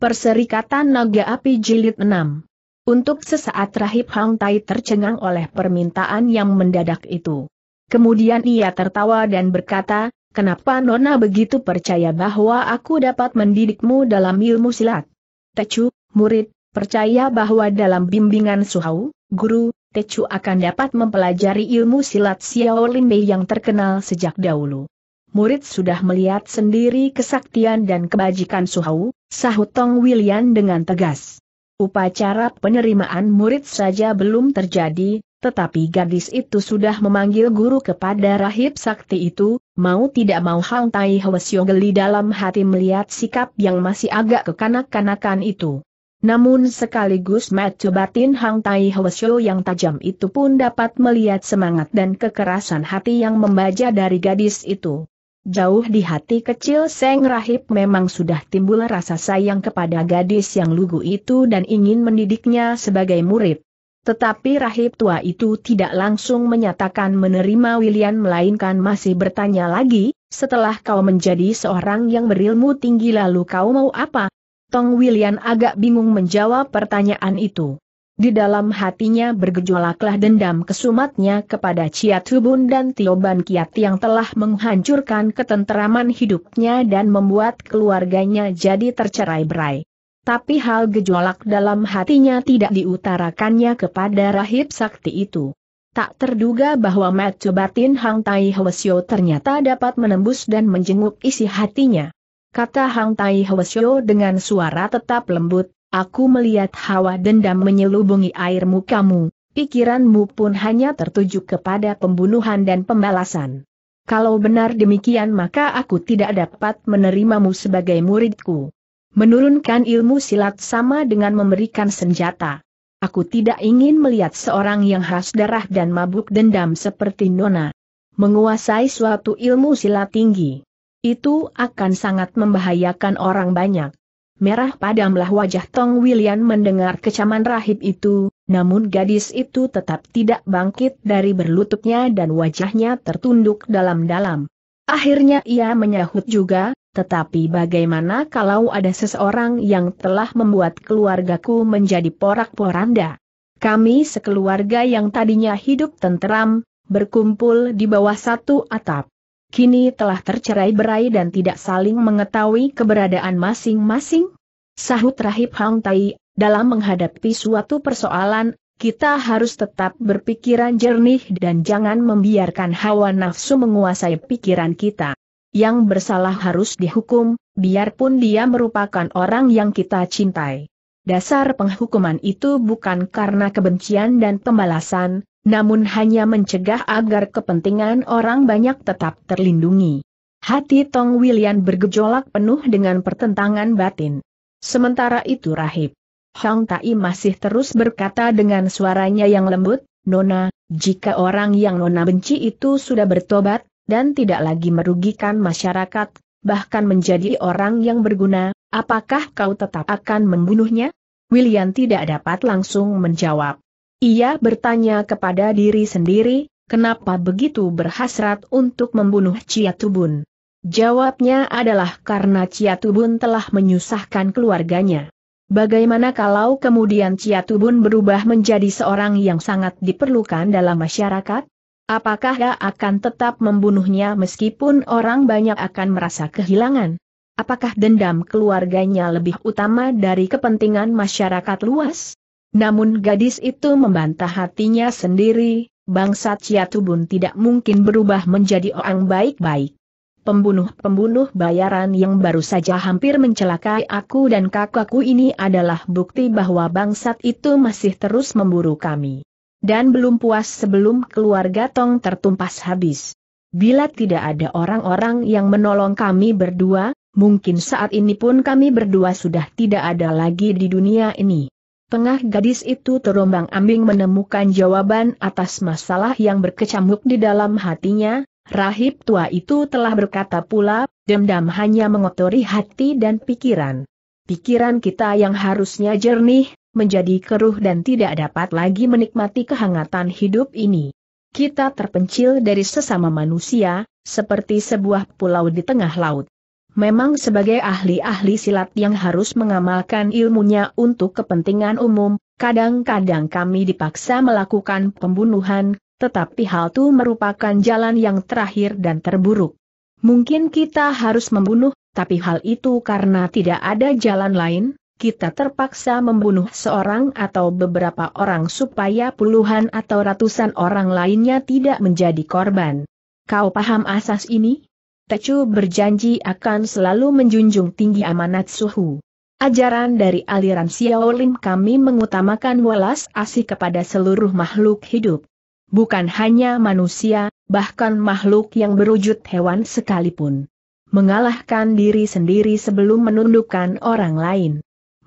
Perserikatan Naga Api Jilid 6 Untuk sesaat Rahib Hang Tai tercengang oleh permintaan yang mendadak itu. Kemudian ia tertawa dan berkata, kenapa Nona begitu percaya bahwa aku dapat mendidikmu dalam ilmu silat? Tecu, murid, percaya bahwa dalam bimbingan Suhau, guru, Tecu akan dapat mempelajari ilmu silat Xiaolin Mei yang terkenal sejak dahulu murid sudah melihat sendiri kesaktian dan kebajikan Suhau, sahut Tong William dengan tegas. Upacara penerimaan murid saja belum terjadi, tetapi gadis itu sudah memanggil guru kepada rahib sakti itu, mau tidak mau Hang Tai Hwasyo geli dalam hati melihat sikap yang masih agak kekanak-kanakan itu. Namun sekaligus mata batin Hang Tai Hwasyo yang tajam itu pun dapat melihat semangat dan kekerasan hati yang membaca dari gadis itu. Jauh di hati kecil Seng Rahib memang sudah timbul rasa sayang kepada gadis yang lugu itu dan ingin mendidiknya sebagai murid. Tetapi Rahib tua itu tidak langsung menyatakan menerima William melainkan masih bertanya lagi, setelah kau menjadi seorang yang berilmu tinggi lalu kau mau apa? Tong William agak bingung menjawab pertanyaan itu. Di dalam hatinya bergejolaklah dendam kesumatnya kepada Ciat Hubun dan Tioban Kiat yang telah menghancurkan ketenteraman hidupnya dan membuat keluarganya jadi tercerai berai. Tapi hal gejolak dalam hatinya tidak diutarakannya kepada rahib sakti itu. Tak terduga bahwa Matsu Batin Hang Tai Hwasyo ternyata dapat menembus dan menjenguk isi hatinya. Kata Hang Tai Hwasyo dengan suara tetap lembut, Aku melihat hawa dendam menyelubungi air mukamu, pikiranmu pun hanya tertuju kepada pembunuhan dan pembalasan. Kalau benar demikian maka aku tidak dapat menerimamu sebagai muridku. Menurunkan ilmu silat sama dengan memberikan senjata. Aku tidak ingin melihat seorang yang khas darah dan mabuk dendam seperti Nona. Menguasai suatu ilmu silat tinggi. Itu akan sangat membahayakan orang banyak merah padamlah wajah Tong William mendengar kecaman rahib itu, namun gadis itu tetap tidak bangkit dari berlututnya dan wajahnya tertunduk dalam-dalam. Akhirnya ia menyahut juga, tetapi bagaimana kalau ada seseorang yang telah membuat keluargaku menjadi porak-poranda? Kami sekeluarga yang tadinya hidup tenteram, berkumpul di bawah satu atap kini telah tercerai berai dan tidak saling mengetahui keberadaan masing-masing? Sahut Rahib Hang Tai, dalam menghadapi suatu persoalan, kita harus tetap berpikiran jernih dan jangan membiarkan hawa nafsu menguasai pikiran kita. Yang bersalah harus dihukum, biarpun dia merupakan orang yang kita cintai. Dasar penghukuman itu bukan karena kebencian dan pembalasan, namun hanya mencegah agar kepentingan orang banyak tetap terlindungi. Hati Tong William bergejolak penuh dengan pertentangan batin. Sementara itu rahib. Hong Tai masih terus berkata dengan suaranya yang lembut, Nona, jika orang yang Nona benci itu sudah bertobat, dan tidak lagi merugikan masyarakat, bahkan menjadi orang yang berguna, apakah kau tetap akan membunuhnya? William tidak dapat langsung menjawab. Ia bertanya kepada diri sendiri, kenapa begitu berhasrat untuk membunuh Ciatubun. Jawabnya adalah karena Ciatubun telah menyusahkan keluarganya. Bagaimana kalau kemudian Ciatubun berubah menjadi seorang yang sangat diperlukan dalam masyarakat? Apakah ia akan tetap membunuhnya meskipun orang banyak akan merasa kehilangan? Apakah dendam keluarganya lebih utama dari kepentingan masyarakat luas? Namun gadis itu membantah hatinya sendiri, bangsa Ciatubun tidak mungkin berubah menjadi orang baik-baik. Pembunuh-pembunuh bayaran yang baru saja hampir mencelakai aku dan kakakku ini adalah bukti bahwa bangsat itu masih terus memburu kami. Dan belum puas sebelum keluarga Tong tertumpas habis. Bila tidak ada orang-orang yang menolong kami berdua, mungkin saat ini pun kami berdua sudah tidak ada lagi di dunia ini. Tengah gadis itu terombang-ambing menemukan jawaban atas masalah yang berkecamuk di dalam hatinya, rahib tua itu telah berkata pula, dendam hanya mengotori hati dan pikiran. Pikiran kita yang harusnya jernih, menjadi keruh dan tidak dapat lagi menikmati kehangatan hidup ini. Kita terpencil dari sesama manusia, seperti sebuah pulau di tengah laut. Memang sebagai ahli-ahli silat yang harus mengamalkan ilmunya untuk kepentingan umum, kadang-kadang kami dipaksa melakukan pembunuhan, tetapi hal itu merupakan jalan yang terakhir dan terburuk. Mungkin kita harus membunuh, tapi hal itu karena tidak ada jalan lain, kita terpaksa membunuh seorang atau beberapa orang supaya puluhan atau ratusan orang lainnya tidak menjadi korban. Kau paham asas ini? Tecu berjanji akan selalu menjunjung tinggi amanat suhu. Ajaran dari aliran Xiaolin kami mengutamakan welas asih kepada seluruh makhluk hidup. Bukan hanya manusia, bahkan makhluk yang berwujud hewan sekalipun. Mengalahkan diri sendiri sebelum menundukkan orang lain.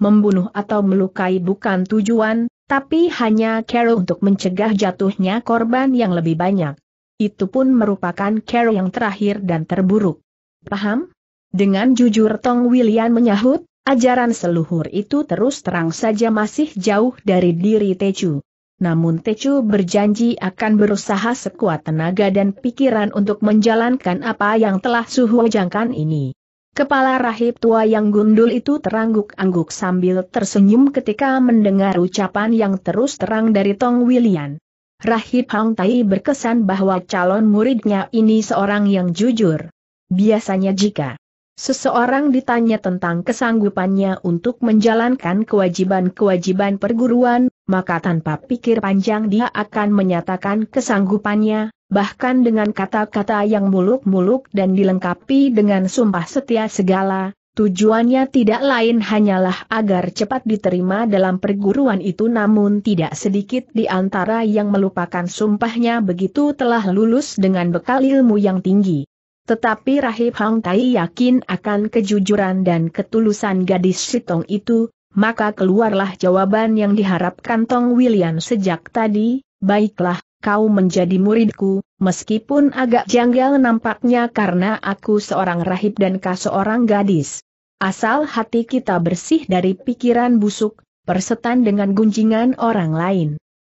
Membunuh atau melukai bukan tujuan, tapi hanya cara untuk mencegah jatuhnya korban yang lebih banyak itu pun merupakan care yang terakhir dan terburuk. Paham? Dengan jujur Tong William menyahut, ajaran seluhur itu terus terang saja masih jauh dari diri Teju. Namun Teju berjanji akan berusaha sekuat tenaga dan pikiran untuk menjalankan apa yang telah Suhu jangkan ini. Kepala rahib tua yang gundul itu terangguk-angguk sambil tersenyum ketika mendengar ucapan yang terus terang dari Tong William. Rahib Hang Tai berkesan bahwa calon muridnya ini seorang yang jujur. Biasanya jika seseorang ditanya tentang kesanggupannya untuk menjalankan kewajiban-kewajiban perguruan, maka tanpa pikir panjang dia akan menyatakan kesanggupannya, bahkan dengan kata-kata yang muluk-muluk dan dilengkapi dengan sumpah setia segala, Tujuannya tidak lain hanyalah agar cepat diterima dalam perguruan itu namun tidak sedikit di antara yang melupakan sumpahnya begitu telah lulus dengan bekal ilmu yang tinggi. Tetapi Rahib Hang Tai yakin akan kejujuran dan ketulusan gadis Sitong itu, maka keluarlah jawaban yang diharapkan Tong William sejak tadi, baiklah, kau menjadi muridku, meskipun agak janggal nampaknya karena aku seorang rahib dan kau seorang gadis. Asal hati kita bersih dari pikiran busuk, persetan dengan gunjingan orang lain.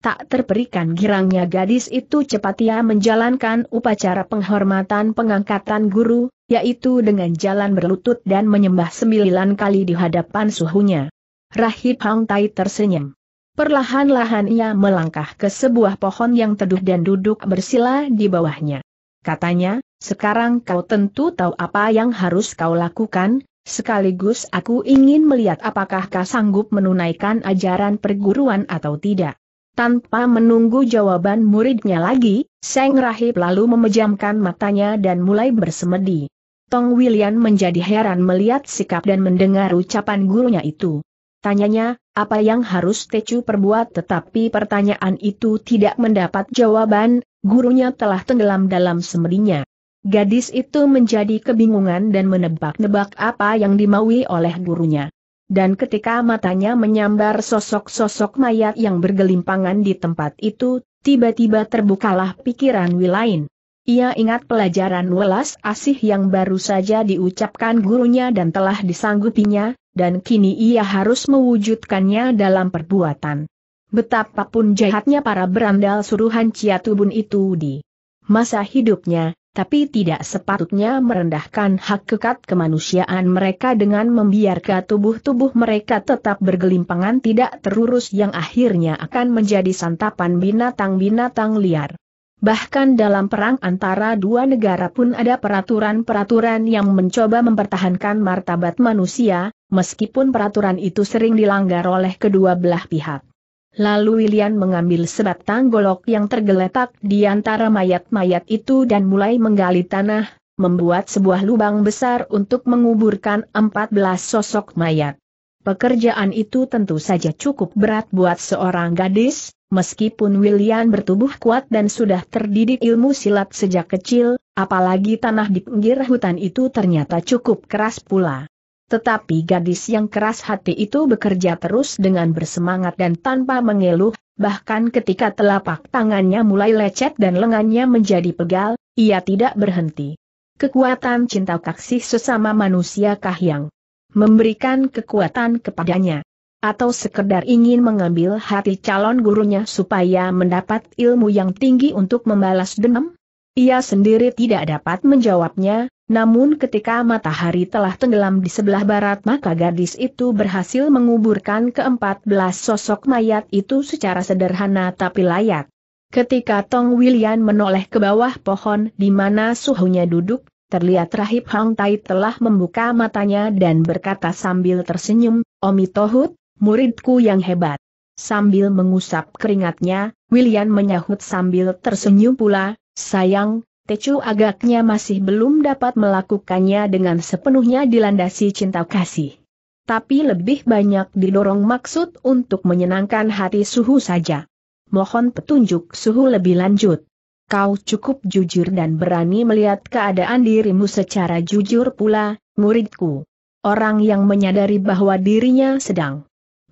Tak terperikan girangnya gadis itu cepat ia menjalankan upacara penghormatan pengangkatan guru, yaitu dengan jalan berlutut dan menyembah sembilan kali di hadapan suhunya. Rahib Hang Tai tersenyum. Perlahan-lahan ia melangkah ke sebuah pohon yang teduh dan duduk bersila di bawahnya. Katanya, sekarang kau tentu tahu apa yang harus kau lakukan, sekaligus aku ingin melihat apakah kau sanggup menunaikan ajaran perguruan atau tidak. Tanpa menunggu jawaban muridnya lagi, Seng Rahib lalu memejamkan matanya dan mulai bersemedi. Tong William menjadi heran melihat sikap dan mendengar ucapan gurunya itu. Tanyanya, apa yang harus Tecu perbuat tetapi pertanyaan itu tidak mendapat jawaban, gurunya telah tenggelam dalam semedinya. Gadis itu menjadi kebingungan dan menebak-nebak apa yang dimaui oleh gurunya. Dan ketika matanya menyambar sosok-sosok mayat yang bergelimpangan di tempat itu, tiba-tiba terbukalah pikiran Wilain. Ia ingat pelajaran welas asih yang baru saja diucapkan gurunya dan telah disanggupinya, dan kini ia harus mewujudkannya dalam perbuatan. Betapapun jahatnya para berandal suruhan Ciatubun itu di masa hidupnya, tapi tidak sepatutnya merendahkan hak kekat kemanusiaan mereka dengan membiarkan tubuh-tubuh mereka tetap bergelimpangan tidak terurus yang akhirnya akan menjadi santapan binatang-binatang liar. Bahkan dalam perang antara dua negara pun ada peraturan-peraturan yang mencoba mempertahankan martabat manusia, meskipun peraturan itu sering dilanggar oleh kedua belah pihak. Lalu William mengambil sebatang golok yang tergeletak di antara mayat-mayat itu dan mulai menggali tanah, membuat sebuah lubang besar untuk menguburkan 14 sosok mayat. Pekerjaan itu tentu saja cukup berat buat seorang gadis, Meskipun William bertubuh kuat dan sudah terdidik ilmu silat sejak kecil, apalagi tanah di pinggir hutan itu ternyata cukup keras pula. Tetapi gadis yang keras hati itu bekerja terus dengan bersemangat dan tanpa mengeluh, bahkan ketika telapak tangannya mulai lecet dan lengannya menjadi pegal, ia tidak berhenti. Kekuatan cinta kasih sesama manusia kah yang memberikan kekuatan kepadanya atau sekedar ingin mengambil hati calon gurunya supaya mendapat ilmu yang tinggi untuk membalas dendam? Ia sendiri tidak dapat menjawabnya, namun ketika matahari telah tenggelam di sebelah barat maka gadis itu berhasil menguburkan keempat belas sosok mayat itu secara sederhana tapi layak. Ketika Tong William menoleh ke bawah pohon di mana suhunya duduk, terlihat Rahib Hang Tai telah membuka matanya dan berkata sambil tersenyum, Omi Tohut, muridku yang hebat. Sambil mengusap keringatnya, William menyahut sambil tersenyum pula, sayang, Tecu agaknya masih belum dapat melakukannya dengan sepenuhnya dilandasi cinta kasih. Tapi lebih banyak didorong maksud untuk menyenangkan hati suhu saja. Mohon petunjuk suhu lebih lanjut. Kau cukup jujur dan berani melihat keadaan dirimu secara jujur pula, muridku. Orang yang menyadari bahwa dirinya sedang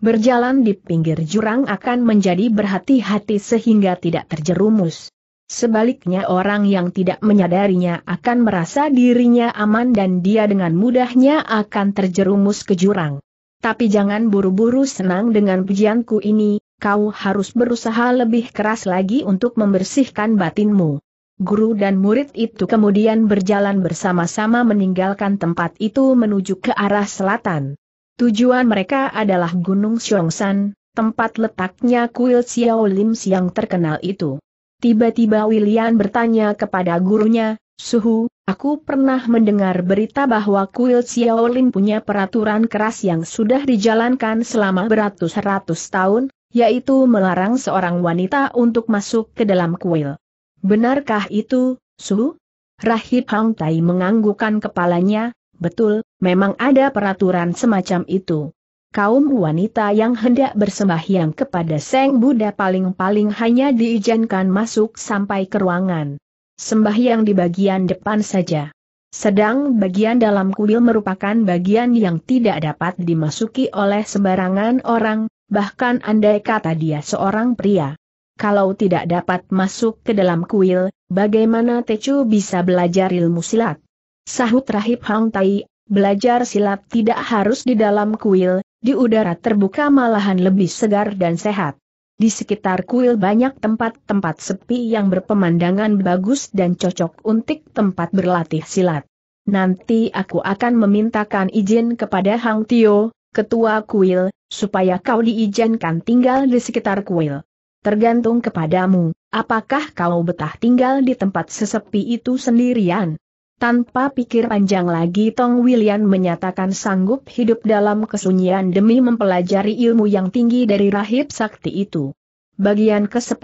berjalan di pinggir jurang akan menjadi berhati-hati sehingga tidak terjerumus. Sebaliknya orang yang tidak menyadarinya akan merasa dirinya aman dan dia dengan mudahnya akan terjerumus ke jurang. Tapi jangan buru-buru senang dengan pujianku ini, kau harus berusaha lebih keras lagi untuk membersihkan batinmu. Guru dan murid itu kemudian berjalan bersama-sama meninggalkan tempat itu menuju ke arah selatan. Tujuan mereka adalah Gunung Xiongshan, tempat letaknya kuil Xiao Lim yang terkenal itu. Tiba-tiba William bertanya kepada gurunya, Suhu, aku pernah mendengar berita bahwa kuil Xiao Lim punya peraturan keras yang sudah dijalankan selama beratus-ratus tahun, yaitu melarang seorang wanita untuk masuk ke dalam kuil. Benarkah itu, Suhu? Rahib Hang Tai menganggukan kepalanya, betul, memang ada peraturan semacam itu. Kaum wanita yang hendak bersembahyang kepada Seng Buddha paling-paling hanya diizinkan masuk sampai ke ruangan sembahyang di bagian depan saja. Sedang bagian dalam kuil merupakan bagian yang tidak dapat dimasuki oleh sembarangan orang, bahkan andai kata dia seorang pria. Kalau tidak dapat masuk ke dalam kuil, bagaimana Tecu bisa belajar ilmu silat? Sahut Rahib Hang Tai, Belajar silat tidak harus di dalam kuil, di udara terbuka malahan lebih segar dan sehat. Di sekitar kuil banyak tempat-tempat sepi yang berpemandangan bagus dan cocok untuk tempat berlatih silat. Nanti aku akan memintakan izin kepada Hang Tio, ketua kuil, supaya kau diizinkan tinggal di sekitar kuil. Tergantung kepadamu, apakah kau betah tinggal di tempat sesepi itu sendirian? Tanpa pikir panjang lagi Tong William menyatakan sanggup hidup dalam kesunyian demi mempelajari ilmu yang tinggi dari rahib sakti itu. Bagian ke-10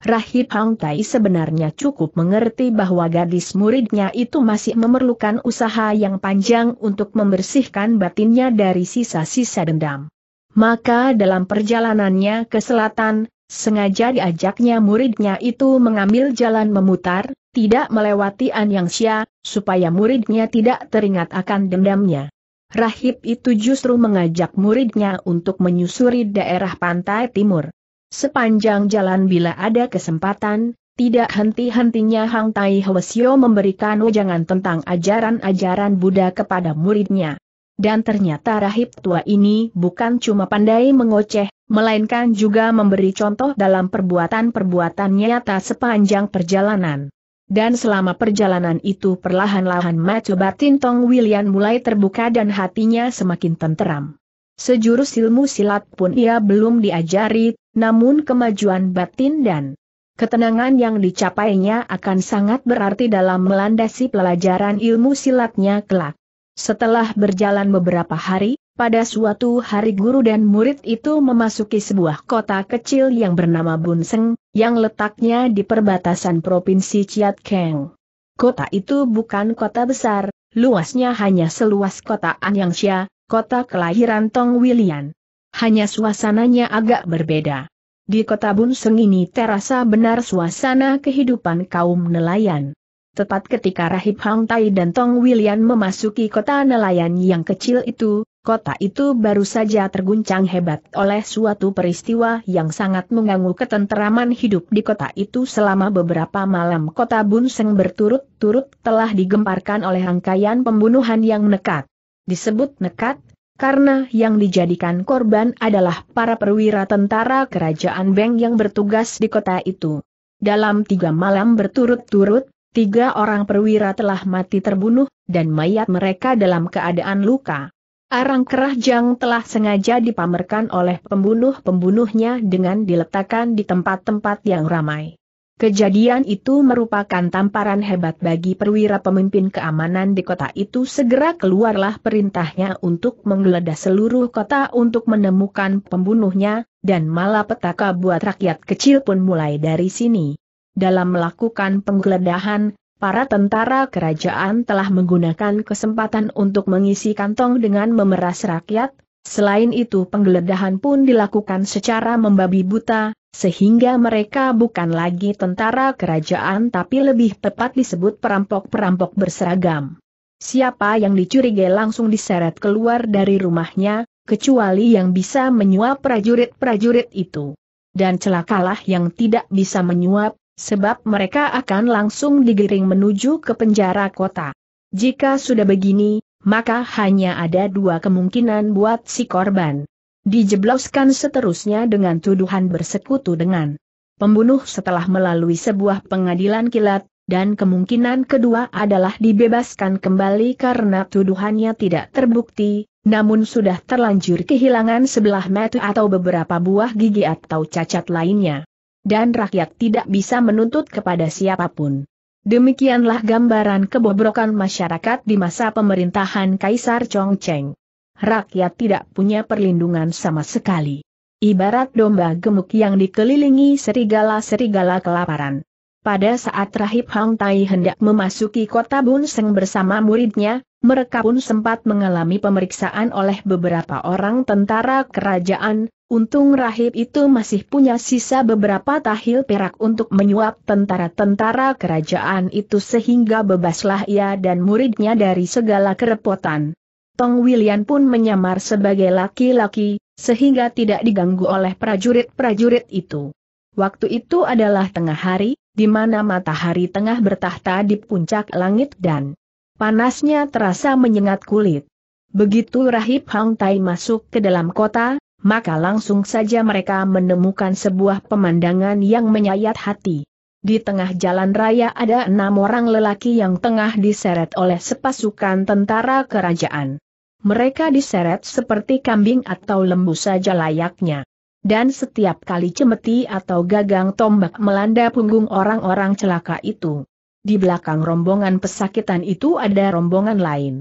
Rahib Hang Tai sebenarnya cukup mengerti bahwa gadis muridnya itu masih memerlukan usaha yang panjang untuk membersihkan batinnya dari sisa-sisa dendam. Maka dalam perjalanannya ke selatan, sengaja diajaknya muridnya itu mengambil jalan memutar, tidak melewati An Yang Xia, supaya muridnya tidak teringat akan dendamnya. Rahib itu justru mengajak muridnya untuk menyusuri daerah pantai timur. Sepanjang jalan bila ada kesempatan, tidak henti-hentinya Hang Tai Hwasyo memberikan ujangan tentang ajaran-ajaran Buddha kepada muridnya. Dan ternyata rahib tua ini bukan cuma pandai mengoceh, melainkan juga memberi contoh dalam perbuatan-perbuatan nyata sepanjang perjalanan. Dan selama perjalanan itu perlahan-lahan maco batin Tong William mulai terbuka dan hatinya semakin tenteram. Sejurus ilmu silat pun ia belum diajari, namun kemajuan batin dan ketenangan yang dicapainya akan sangat berarti dalam melandasi pelajaran ilmu silatnya kelak. Setelah berjalan beberapa hari, pada suatu hari guru dan murid itu memasuki sebuah kota kecil yang bernama Bunseng, yang letaknya di perbatasan Provinsi Chiatkeng. Kota itu bukan kota besar, luasnya hanya seluas kota Anyangsha, kota kelahiran Tong William. Hanya suasananya agak berbeda. Di kota Bunseng ini terasa benar suasana kehidupan kaum nelayan. Tepat ketika Rahib Hang Tai dan Tong William memasuki kota nelayan yang kecil itu, kota itu baru saja terguncang hebat oleh suatu peristiwa yang sangat mengganggu ketenteraman hidup di kota itu selama beberapa malam kota Bunseng berturut-turut telah digemparkan oleh rangkaian pembunuhan yang nekat. Disebut nekat, karena yang dijadikan korban adalah para perwira tentara kerajaan Beng yang bertugas di kota itu. Dalam tiga malam berturut-turut, tiga orang perwira telah mati terbunuh, dan mayat mereka dalam keadaan luka. Arang kerah kerahjang telah sengaja dipamerkan oleh pembunuh-pembunuhnya dengan diletakkan di tempat-tempat yang ramai. Kejadian itu merupakan tamparan hebat bagi perwira pemimpin keamanan di kota itu segera keluarlah perintahnya untuk menggeledah seluruh kota untuk menemukan pembunuhnya, dan malah petaka buat rakyat kecil pun mulai dari sini. Dalam melakukan penggeledahan, para tentara kerajaan telah menggunakan kesempatan untuk mengisi kantong dengan memeras rakyat, selain itu penggeledahan pun dilakukan secara membabi buta, sehingga mereka bukan lagi tentara kerajaan tapi lebih tepat disebut perampok-perampok berseragam. Siapa yang dicurigai langsung diseret keluar dari rumahnya, kecuali yang bisa menyuap prajurit-prajurit itu. Dan celakalah yang tidak bisa menyuap, Sebab mereka akan langsung digiring menuju ke penjara kota. Jika sudah begini, maka hanya ada dua kemungkinan buat si korban. Dijebloskan seterusnya dengan tuduhan bersekutu dengan pembunuh setelah melalui sebuah pengadilan kilat, dan kemungkinan kedua adalah dibebaskan kembali karena tuduhannya tidak terbukti, namun sudah terlanjur kehilangan sebelah mata atau beberapa buah gigi atau cacat lainnya dan rakyat tidak bisa menuntut kepada siapapun. Demikianlah gambaran kebobrokan masyarakat di masa pemerintahan Kaisar Chongcheng. Rakyat tidak punya perlindungan sama sekali. Ibarat domba gemuk yang dikelilingi serigala-serigala kelaparan. Pada saat Rahib Hang Tai hendak memasuki kota Bun Bunseng bersama muridnya, mereka pun sempat mengalami pemeriksaan oleh beberapa orang tentara kerajaan, untung Rahib itu masih punya sisa beberapa tahil perak untuk menyuap tentara-tentara kerajaan itu sehingga bebaslah ia dan muridnya dari segala kerepotan. Tong William pun menyamar sebagai laki-laki, sehingga tidak diganggu oleh prajurit-prajurit itu. Waktu itu adalah tengah hari, di mana matahari tengah bertahta di puncak langit dan panasnya terasa menyengat kulit. Begitu Rahib Hang Tai masuk ke dalam kota, maka langsung saja mereka menemukan sebuah pemandangan yang menyayat hati. Di tengah jalan raya ada enam orang lelaki yang tengah diseret oleh sepasukan tentara kerajaan. Mereka diseret seperti kambing atau lembu saja layaknya. Dan setiap kali cemeti atau gagang tombak melanda punggung orang-orang celaka itu. Di belakang rombongan pesakitan itu ada rombongan lain.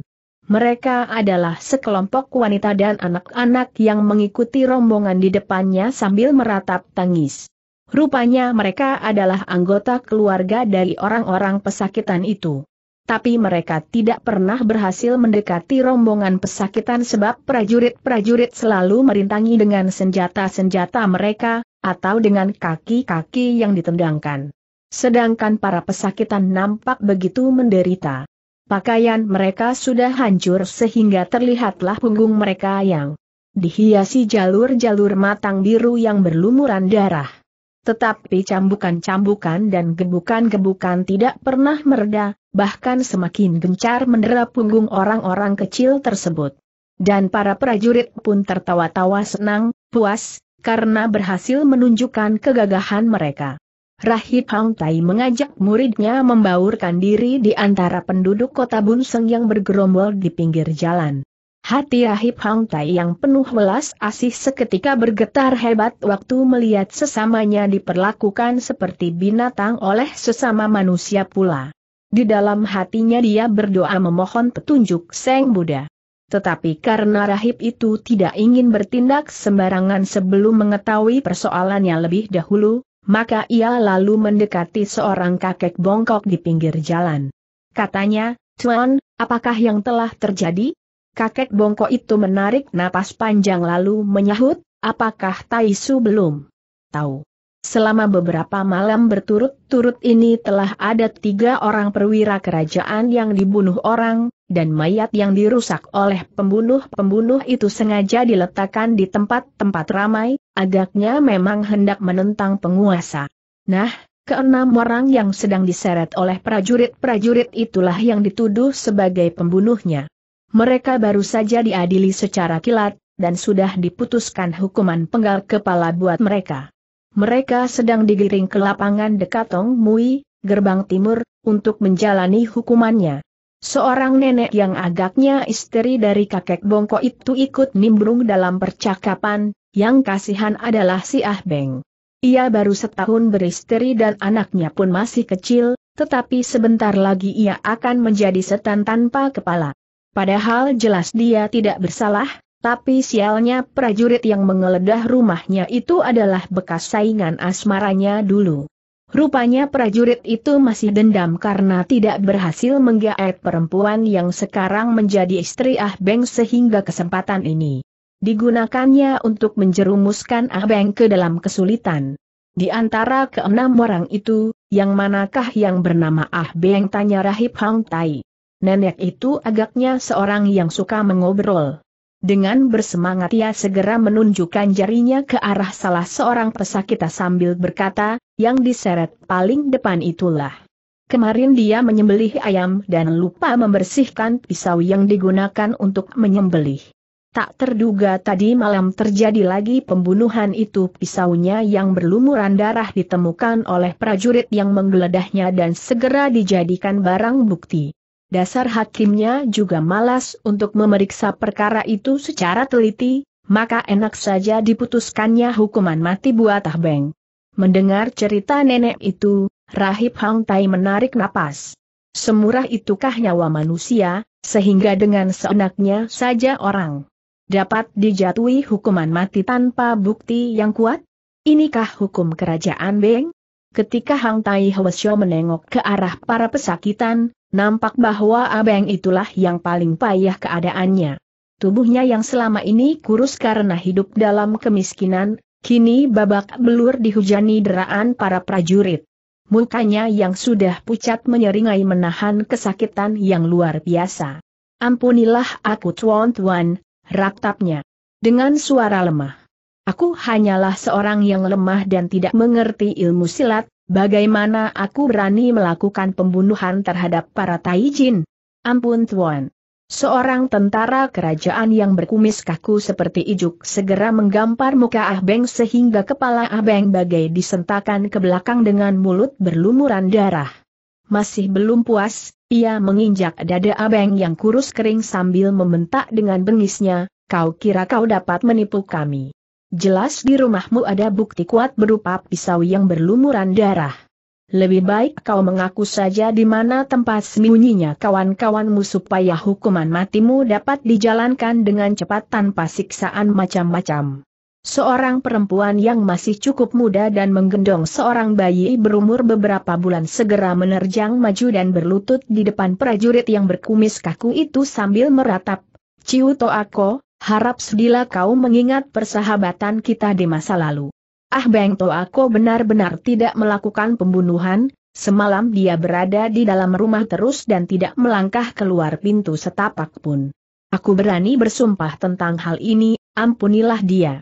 Mereka adalah sekelompok wanita dan anak-anak yang mengikuti rombongan di depannya sambil meratap tangis. Rupanya mereka adalah anggota keluarga dari orang-orang pesakitan itu tapi mereka tidak pernah berhasil mendekati rombongan pesakitan sebab prajurit-prajurit selalu merintangi dengan senjata-senjata mereka, atau dengan kaki-kaki yang ditendangkan. Sedangkan para pesakitan nampak begitu menderita. Pakaian mereka sudah hancur sehingga terlihatlah punggung mereka yang dihiasi jalur-jalur matang biru yang berlumuran darah. Tetapi cambukan-cambukan dan gebukan-gebukan tidak pernah meredah, bahkan semakin gencar mendera punggung orang-orang kecil tersebut. Dan para prajurit pun tertawa-tawa senang, puas, karena berhasil menunjukkan kegagahan mereka. Rahib Hang Tai mengajak muridnya membaurkan diri di antara penduduk kota Bunseng yang bergerombol di pinggir jalan. Hati Rahib Hang Tai yang penuh welas asih seketika bergetar hebat waktu melihat sesamanya diperlakukan seperti binatang oleh sesama manusia pula. Di dalam hatinya dia berdoa memohon petunjuk Seng Buddha. Tetapi karena rahib itu tidak ingin bertindak sembarangan sebelum mengetahui persoalannya lebih dahulu, maka ia lalu mendekati seorang kakek bongkok di pinggir jalan. Katanya, Tuan, apakah yang telah terjadi? Kakek bongkok itu menarik napas panjang lalu menyahut, apakah Taisu belum? Tahu. Selama beberapa malam berturut-turut ini telah ada tiga orang perwira kerajaan yang dibunuh orang, dan mayat yang dirusak oleh pembunuh-pembunuh itu sengaja diletakkan di tempat-tempat ramai, agaknya memang hendak menentang penguasa. Nah, keenam orang yang sedang diseret oleh prajurit-prajurit itulah yang dituduh sebagai pembunuhnya. Mereka baru saja diadili secara kilat, dan sudah diputuskan hukuman penggal kepala buat mereka. Mereka sedang digiring ke lapangan dekat Tong Mui, gerbang timur, untuk menjalani hukumannya. Seorang nenek yang agaknya istri dari kakek bongko itu ikut nimbrung dalam percakapan, yang kasihan adalah si Ah Beng. Ia baru setahun beristri dan anaknya pun masih kecil, tetapi sebentar lagi ia akan menjadi setan tanpa kepala. Padahal jelas dia tidak bersalah, tapi sialnya prajurit yang mengeledah rumahnya itu adalah bekas saingan asmaranya dulu. Rupanya prajurit itu masih dendam karena tidak berhasil menggaet perempuan yang sekarang menjadi istri Ah Beng sehingga kesempatan ini digunakannya untuk menjerumuskan Ah Beng ke dalam kesulitan. Di antara keenam orang itu, yang manakah yang bernama Ah Beng tanya Rahib Hang Tai. Nenek itu agaknya seorang yang suka mengobrol. Dengan bersemangat ia segera menunjukkan jarinya ke arah salah seorang pesakita sambil berkata, yang diseret paling depan itulah. Kemarin dia menyembelih ayam dan lupa membersihkan pisau yang digunakan untuk menyembelih. Tak terduga tadi malam terjadi lagi pembunuhan itu pisaunya yang berlumuran darah ditemukan oleh prajurit yang menggeledahnya dan segera dijadikan barang bukti dasar hakimnya juga malas untuk memeriksa perkara itu secara teliti, maka enak saja diputuskannya hukuman mati buat Ah Beng. Mendengar cerita nenek itu, Rahib Hang Tai menarik napas. Semurah itukah nyawa manusia, sehingga dengan seenaknya saja orang dapat dijatuhi hukuman mati tanpa bukti yang kuat? Inikah hukum kerajaan Beng? Ketika Hang Tai Hwasyo menengok ke arah para pesakitan, Nampak bahwa abeng itulah yang paling payah keadaannya. Tubuhnya yang selama ini kurus karena hidup dalam kemiskinan, kini babak belur dihujani deraan para prajurit. Mukanya yang sudah pucat menyeringai menahan kesakitan yang luar biasa. Ampunilah aku tuan tuan, raptapnya, Dengan suara lemah. Aku hanyalah seorang yang lemah dan tidak mengerti ilmu silat, Bagaimana aku berani melakukan pembunuhan terhadap para Taijin? Ampun Tuan. Seorang tentara kerajaan yang berkumis kaku seperti ijuk segera menggampar muka Ah Beng sehingga kepala Ah Beng bagai disentakan ke belakang dengan mulut berlumuran darah. Masih belum puas, ia menginjak dada Ah Beng yang kurus kering sambil membentak dengan bengisnya, kau kira kau dapat menipu kami. Jelas di rumahmu ada bukti kuat berupa pisau yang berlumuran darah. Lebih baik kau mengaku saja di mana tempat sembunyinya kawan-kawanmu supaya hukuman matimu dapat dijalankan dengan cepat tanpa siksaan macam-macam. Seorang perempuan yang masih cukup muda dan menggendong seorang bayi berumur beberapa bulan segera menerjang maju dan berlutut di depan prajurit yang berkumis kaku itu sambil meratap. Ciu Toako, Harap sedila kau mengingat persahabatan kita di masa lalu. Ah Beng Toako benar-benar tidak melakukan pembunuhan, semalam dia berada di dalam rumah terus dan tidak melangkah keluar pintu setapak pun. Aku berani bersumpah tentang hal ini, ampunilah dia.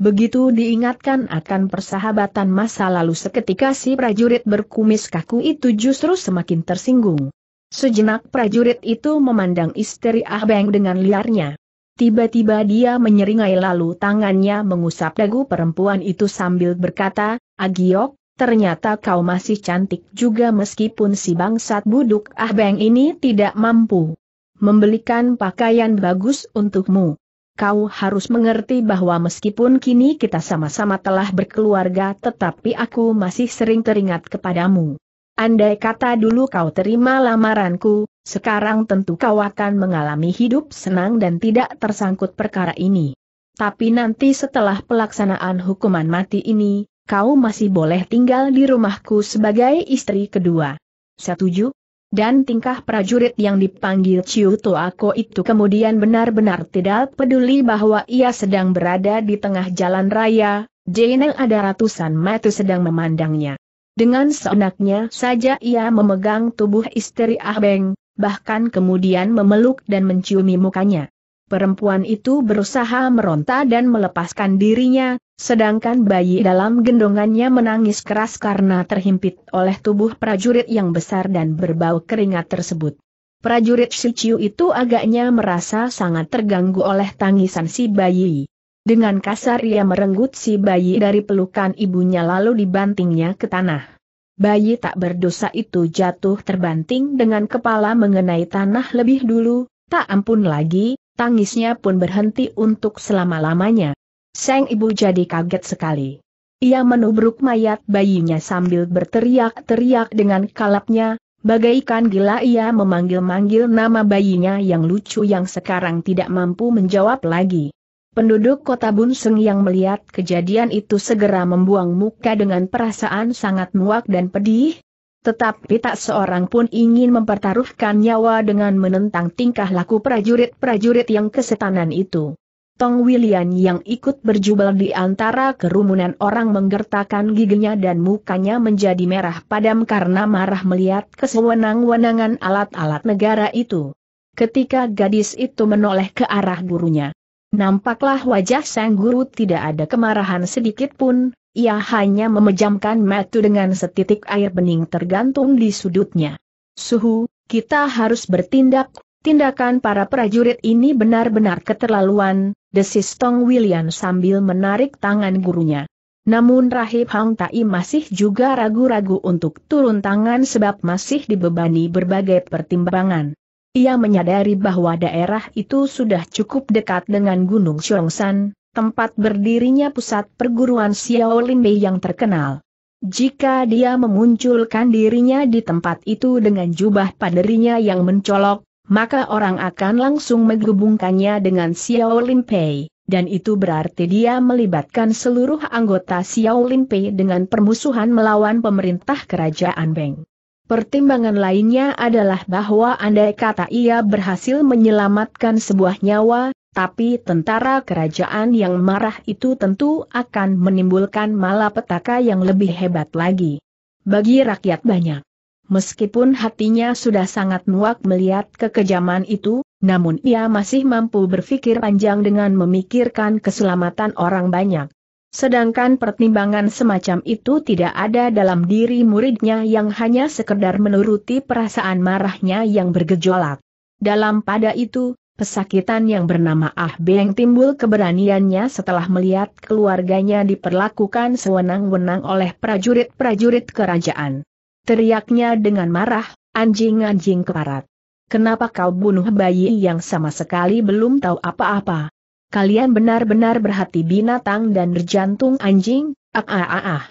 Begitu diingatkan akan persahabatan masa lalu seketika si prajurit berkumis kaku itu justru semakin tersinggung. Sejenak prajurit itu memandang istri Ah Beng dengan liarnya. Tiba-tiba dia menyeringai lalu tangannya mengusap dagu perempuan itu sambil berkata, Agiok, ternyata kau masih cantik juga meskipun si bangsat buduk ah beng ini tidak mampu membelikan pakaian bagus untukmu. Kau harus mengerti bahwa meskipun kini kita sama-sama telah berkeluarga tetapi aku masih sering teringat kepadamu. Andai kata dulu kau terima lamaranku, sekarang tentu kau akan mengalami hidup senang dan tidak tersangkut perkara ini. Tapi nanti setelah pelaksanaan hukuman mati ini, kau masih boleh tinggal di rumahku sebagai istri kedua. Setuju? Dan tingkah prajurit yang dipanggil Ciu Toako itu kemudian benar-benar tidak peduli bahwa ia sedang berada di tengah jalan raya, Jeneng ada ratusan mata sedang memandangnya. Dengan seenaknya saja ia memegang tubuh istri ah Beng, bahkan kemudian memeluk dan menciumi mukanya. Perempuan itu berusaha meronta dan melepaskan dirinya, sedangkan bayi dalam gendongannya menangis keras karena terhimpit oleh tubuh prajurit yang besar dan berbau keringat tersebut. Prajurit Siciu itu agaknya merasa sangat terganggu oleh tangisan si bayi. Dengan kasar ia merenggut si bayi dari pelukan ibunya lalu dibantingnya ke tanah. Bayi tak berdosa itu jatuh terbanting dengan kepala mengenai tanah lebih dulu, tak ampun lagi, tangisnya pun berhenti untuk selama-lamanya. Sang ibu jadi kaget sekali. Ia menubruk mayat bayinya sambil berteriak-teriak dengan kalapnya, bagaikan gila ia memanggil-manggil nama bayinya yang lucu yang sekarang tidak mampu menjawab lagi. Penduduk kota Bunseng yang melihat kejadian itu segera membuang muka dengan perasaan sangat muak dan pedih. Tetapi tak seorang pun ingin mempertaruhkan nyawa dengan menentang tingkah laku prajurit-prajurit yang kesetanan itu. Tong William yang ikut berjubel di antara kerumunan orang menggertakkan giginya dan mukanya menjadi merah padam karena marah melihat kesewenang-wenangan alat-alat negara itu. Ketika gadis itu menoleh ke arah gurunya. Nampaklah wajah sang guru tidak ada kemarahan sedikit pun, ia hanya memejamkan mata dengan setitik air bening tergantung di sudutnya. Suhu, kita harus bertindak, tindakan para prajurit ini benar-benar keterlaluan, desis Tong William sambil menarik tangan gurunya. Namun Rahib Hang Tai masih juga ragu-ragu untuk turun tangan sebab masih dibebani berbagai pertimbangan. Ia menyadari bahwa daerah itu sudah cukup dekat dengan Gunung Xiongshan, tempat berdirinya pusat perguruan Xiaolinbei yang terkenal. Jika dia memunculkan dirinya di tempat itu dengan jubah paderinya yang mencolok, maka orang akan langsung menghubungkannya dengan Xiaolin Pei, dan itu berarti dia melibatkan seluruh anggota Xiaolin Pei dengan permusuhan melawan pemerintah kerajaan Beng. Pertimbangan lainnya adalah bahwa andai kata ia berhasil menyelamatkan sebuah nyawa, tapi tentara kerajaan yang marah itu tentu akan menimbulkan malapetaka yang lebih hebat lagi. Bagi rakyat banyak. Meskipun hatinya sudah sangat muak melihat kekejaman itu, namun ia masih mampu berpikir panjang dengan memikirkan keselamatan orang banyak. Sedangkan pertimbangan semacam itu tidak ada dalam diri muridnya yang hanya sekedar menuruti perasaan marahnya yang bergejolak. Dalam pada itu, pesakitan yang bernama Ah Beng timbul keberaniannya setelah melihat keluarganya diperlakukan sewenang-wenang oleh prajurit-prajurit kerajaan. Teriaknya dengan marah, anjing-anjing keparat. Kenapa kau bunuh bayi yang sama sekali belum tahu apa-apa? kalian benar-benar berhati binatang dan berjantung anjing, ah ah ah ah.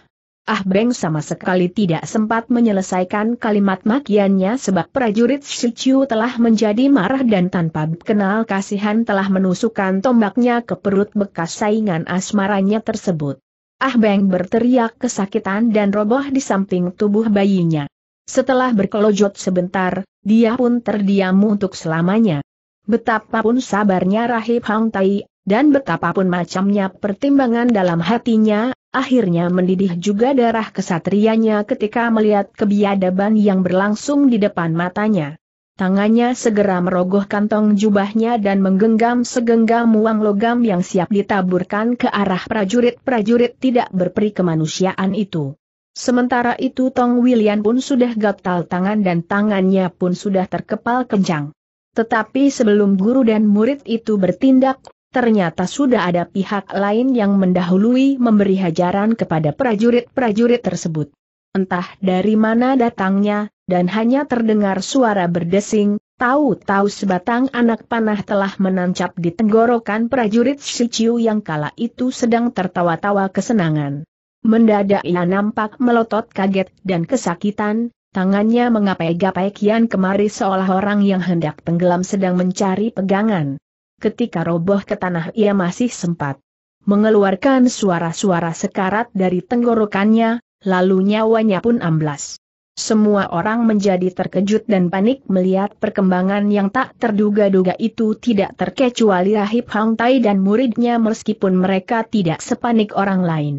Ah Beng sama sekali tidak sempat menyelesaikan kalimat makiannya sebab prajurit Shichu telah menjadi marah dan tanpa kenal kasihan telah menusukkan tombaknya ke perut bekas saingan asmaranya tersebut. Ah Beng berteriak kesakitan dan roboh di samping tubuh bayinya. Setelah berkelojot sebentar, dia pun terdiam untuk selamanya. Betapapun sabarnya Rahib Hang Tai, dan betapapun macamnya pertimbangan dalam hatinya, akhirnya mendidih juga darah kesatrianya ketika melihat kebiadaban yang berlangsung di depan matanya. Tangannya segera merogoh kantong jubahnya dan menggenggam segenggam uang logam yang siap ditaburkan ke arah prajurit-prajurit tidak berperi kemanusiaan itu. Sementara itu Tong William pun sudah gatal tangan dan tangannya pun sudah terkepal kencang. Tetapi sebelum guru dan murid itu bertindak, ternyata sudah ada pihak lain yang mendahului memberi hajaran kepada prajurit-prajurit tersebut. Entah dari mana datangnya, dan hanya terdengar suara berdesing, tahu-tahu sebatang anak panah telah menancap di tenggorokan prajurit Shiciu yang kala itu sedang tertawa-tawa kesenangan. Mendadak ia nampak melotot kaget dan kesakitan, Tangannya mengapai-gapai kian kemari seolah orang yang hendak tenggelam sedang mencari pegangan. Ketika roboh ke tanah ia masih sempat mengeluarkan suara-suara sekarat dari tenggorokannya, lalu nyawanya pun amblas. Semua orang menjadi terkejut dan panik melihat perkembangan yang tak terduga-duga itu tidak terkecuali Rahib Hang Tai dan muridnya meskipun mereka tidak sepanik orang lain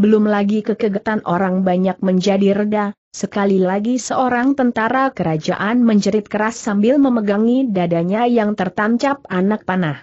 belum lagi kekegetan orang banyak menjadi reda, sekali lagi seorang tentara kerajaan menjerit keras sambil memegangi dadanya yang tertancap anak panah.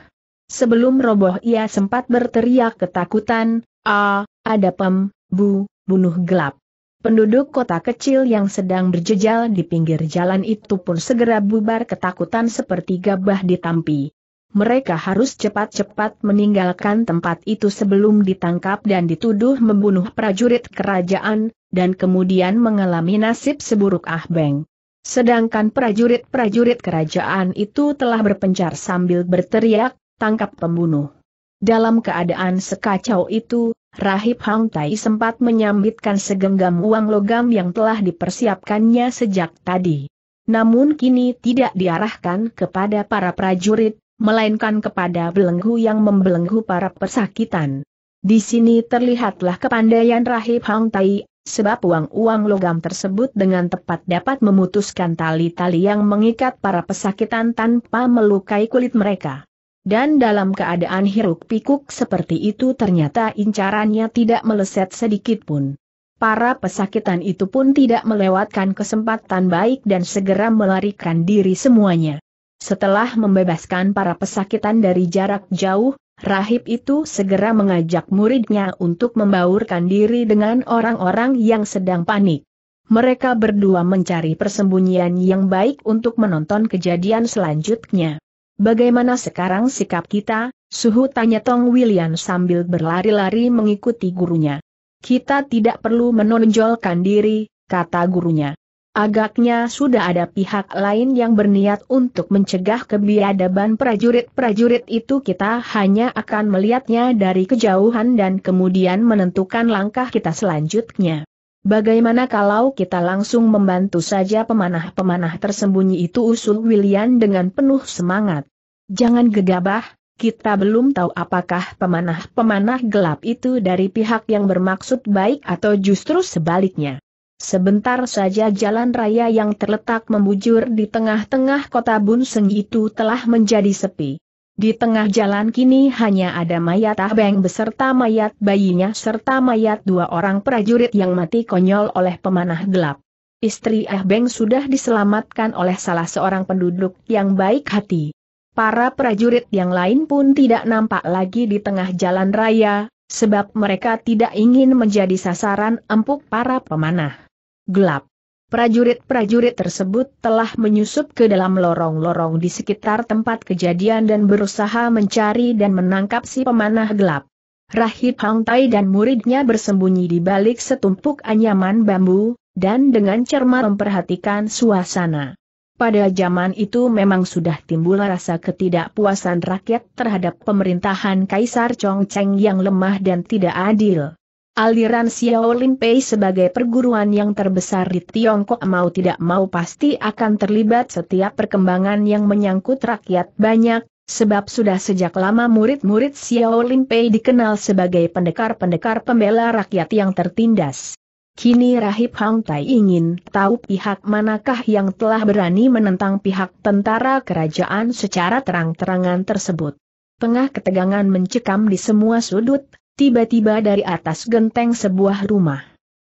Sebelum roboh ia sempat berteriak ketakutan, "Ah, ada pem, bu, bunuh gelap." Penduduk kota kecil yang sedang berjejal di pinggir jalan itu pun segera bubar ketakutan seperti gabah ditampi mereka harus cepat-cepat meninggalkan tempat itu sebelum ditangkap dan dituduh membunuh prajurit kerajaan, dan kemudian mengalami nasib seburuk Ah Beng. Sedangkan prajurit-prajurit kerajaan itu telah berpencar sambil berteriak, tangkap pembunuh. Dalam keadaan sekacau itu, Rahib Hang Tai sempat menyambitkan segenggam uang logam yang telah dipersiapkannya sejak tadi. Namun kini tidak diarahkan kepada para prajurit, melainkan kepada belenggu yang membelenggu para persakitan. Di sini terlihatlah kepandaian Rahib Hang Tai, sebab uang-uang logam tersebut dengan tepat dapat memutuskan tali-tali yang mengikat para pesakitan tanpa melukai kulit mereka. Dan dalam keadaan hiruk pikuk seperti itu ternyata incarannya tidak meleset sedikit pun. Para pesakitan itu pun tidak melewatkan kesempatan baik dan segera melarikan diri semuanya. Setelah membebaskan para pesakitan dari jarak jauh, Rahib itu segera mengajak muridnya untuk membaurkan diri dengan orang-orang yang sedang panik. Mereka berdua mencari persembunyian yang baik untuk menonton kejadian selanjutnya. Bagaimana sekarang sikap kita? Suhu tanya Tong William sambil berlari-lari mengikuti gurunya. Kita tidak perlu menonjolkan diri, kata gurunya. Agaknya sudah ada pihak lain yang berniat untuk mencegah kebiadaban prajurit-prajurit itu kita hanya akan melihatnya dari kejauhan dan kemudian menentukan langkah kita selanjutnya. Bagaimana kalau kita langsung membantu saja pemanah-pemanah tersembunyi itu usul William dengan penuh semangat. Jangan gegabah, kita belum tahu apakah pemanah-pemanah gelap itu dari pihak yang bermaksud baik atau justru sebaliknya. Sebentar saja jalan raya yang terletak membujur di tengah-tengah kota Bunseng itu telah menjadi sepi. Di tengah jalan kini hanya ada mayat Abeng beserta mayat bayinya serta mayat dua orang prajurit yang mati konyol oleh pemanah gelap. Istri Abeng sudah diselamatkan oleh salah seorang penduduk yang baik hati. Para prajurit yang lain pun tidak nampak lagi di tengah jalan raya, sebab mereka tidak ingin menjadi sasaran empuk para pemanah gelap. Prajurit-prajurit tersebut telah menyusup ke dalam lorong-lorong di sekitar tempat kejadian dan berusaha mencari dan menangkap si pemanah gelap. Rahib Hang Tai dan muridnya bersembunyi di balik setumpuk anyaman bambu, dan dengan cermat memperhatikan suasana. Pada zaman itu memang sudah timbul rasa ketidakpuasan rakyat terhadap pemerintahan Kaisar Chongcheng yang lemah dan tidak adil. Aliran Xiaolin Pei sebagai perguruan yang terbesar di Tiongkok mau tidak mau pasti akan terlibat setiap perkembangan yang menyangkut rakyat banyak, Sebab sudah sejak lama murid-murid Xiaolin Pei dikenal sebagai pendekar-pendekar pembela rakyat yang tertindas. Kini Rahib Hang Tai ingin tahu pihak manakah yang telah berani menentang pihak tentara kerajaan secara terang-terangan tersebut. Tengah ketegangan mencekam di semua sudut, tiba-tiba dari atas genteng sebuah rumah.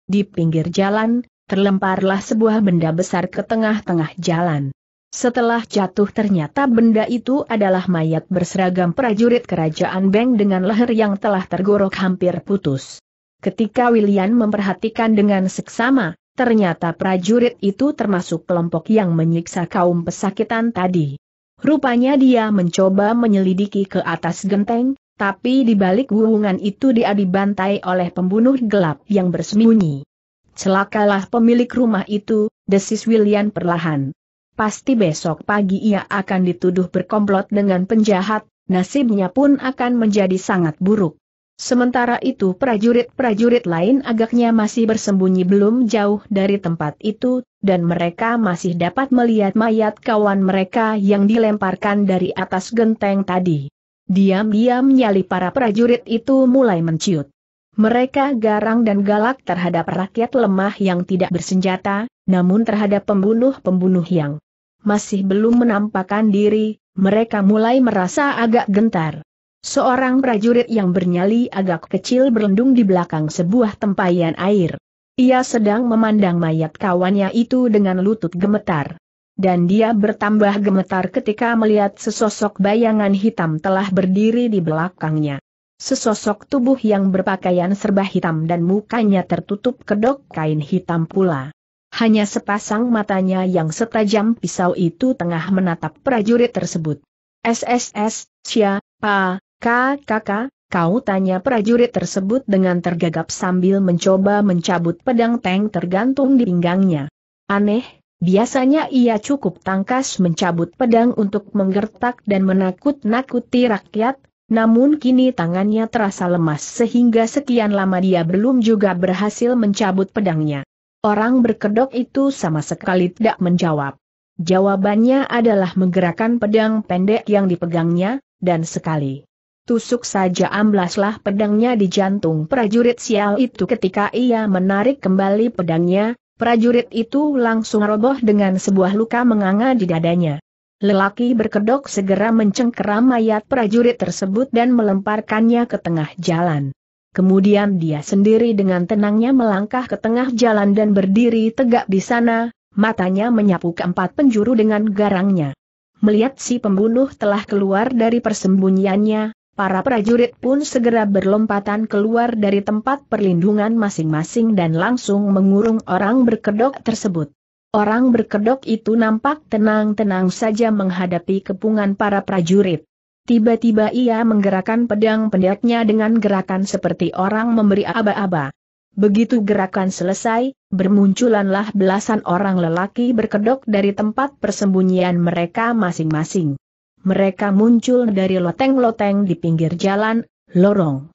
Di pinggir jalan, terlemparlah sebuah benda besar ke tengah-tengah jalan. Setelah jatuh ternyata benda itu adalah mayat berseragam prajurit kerajaan Beng dengan leher yang telah tergorok hampir putus. Ketika William memperhatikan dengan seksama, ternyata prajurit itu termasuk kelompok yang menyiksa kaum pesakitan tadi. Rupanya dia mencoba menyelidiki ke atas genteng, tapi di balik wuhungan itu dia dibantai oleh pembunuh gelap yang bersembunyi. Celakalah pemilik rumah itu, desis William perlahan. Pasti besok pagi ia akan dituduh berkomplot dengan penjahat, nasibnya pun akan menjadi sangat buruk. Sementara itu prajurit-prajurit lain agaknya masih bersembunyi belum jauh dari tempat itu, dan mereka masih dapat melihat mayat kawan mereka yang dilemparkan dari atas genteng tadi. Diam-diam nyali para prajurit itu mulai menciut. Mereka garang dan galak terhadap rakyat lemah yang tidak bersenjata, namun terhadap pembunuh-pembunuh yang masih belum menampakkan diri, mereka mulai merasa agak gentar. Seorang prajurit yang bernyali agak kecil berlindung di belakang sebuah tempayan air. Ia sedang memandang mayat kawannya itu dengan lutut gemetar dan dia bertambah gemetar ketika melihat sesosok bayangan hitam telah berdiri di belakangnya. Sesosok tubuh yang berpakaian serba hitam dan mukanya tertutup kedok kain hitam pula. Hanya sepasang matanya yang setajam pisau itu tengah menatap prajurit tersebut. SSS, siapa, kakak, Kau tanya prajurit tersebut dengan tergagap sambil mencoba mencabut pedang tank tergantung di pinggangnya. Aneh, Biasanya ia cukup tangkas mencabut pedang untuk menggertak dan menakut-nakuti rakyat, namun kini tangannya terasa lemas sehingga sekian lama dia belum juga berhasil mencabut pedangnya. Orang berkedok itu sama sekali tidak menjawab. Jawabannya adalah menggerakkan pedang pendek yang dipegangnya, dan sekali. Tusuk saja amblaslah pedangnya di jantung prajurit sial itu ketika ia menarik kembali pedangnya, Prajurit itu langsung roboh dengan sebuah luka menganga di dadanya. Lelaki berkedok segera mencengkeram mayat prajurit tersebut dan melemparkannya ke tengah jalan. Kemudian dia sendiri dengan tenangnya melangkah ke tengah jalan dan berdiri tegak di sana, matanya menyapu keempat penjuru dengan garangnya. Melihat si pembunuh telah keluar dari persembunyiannya, Para prajurit pun segera berlompatan keluar dari tempat perlindungan masing-masing dan langsung mengurung orang berkedok tersebut. Orang berkedok itu nampak tenang-tenang saja menghadapi kepungan para prajurit. Tiba-tiba ia menggerakkan pedang pendeknya dengan gerakan seperti orang memberi aba-aba. Begitu gerakan selesai, bermunculanlah belasan orang lelaki berkedok dari tempat persembunyian mereka masing-masing. Mereka muncul dari loteng-loteng di pinggir jalan, lorong.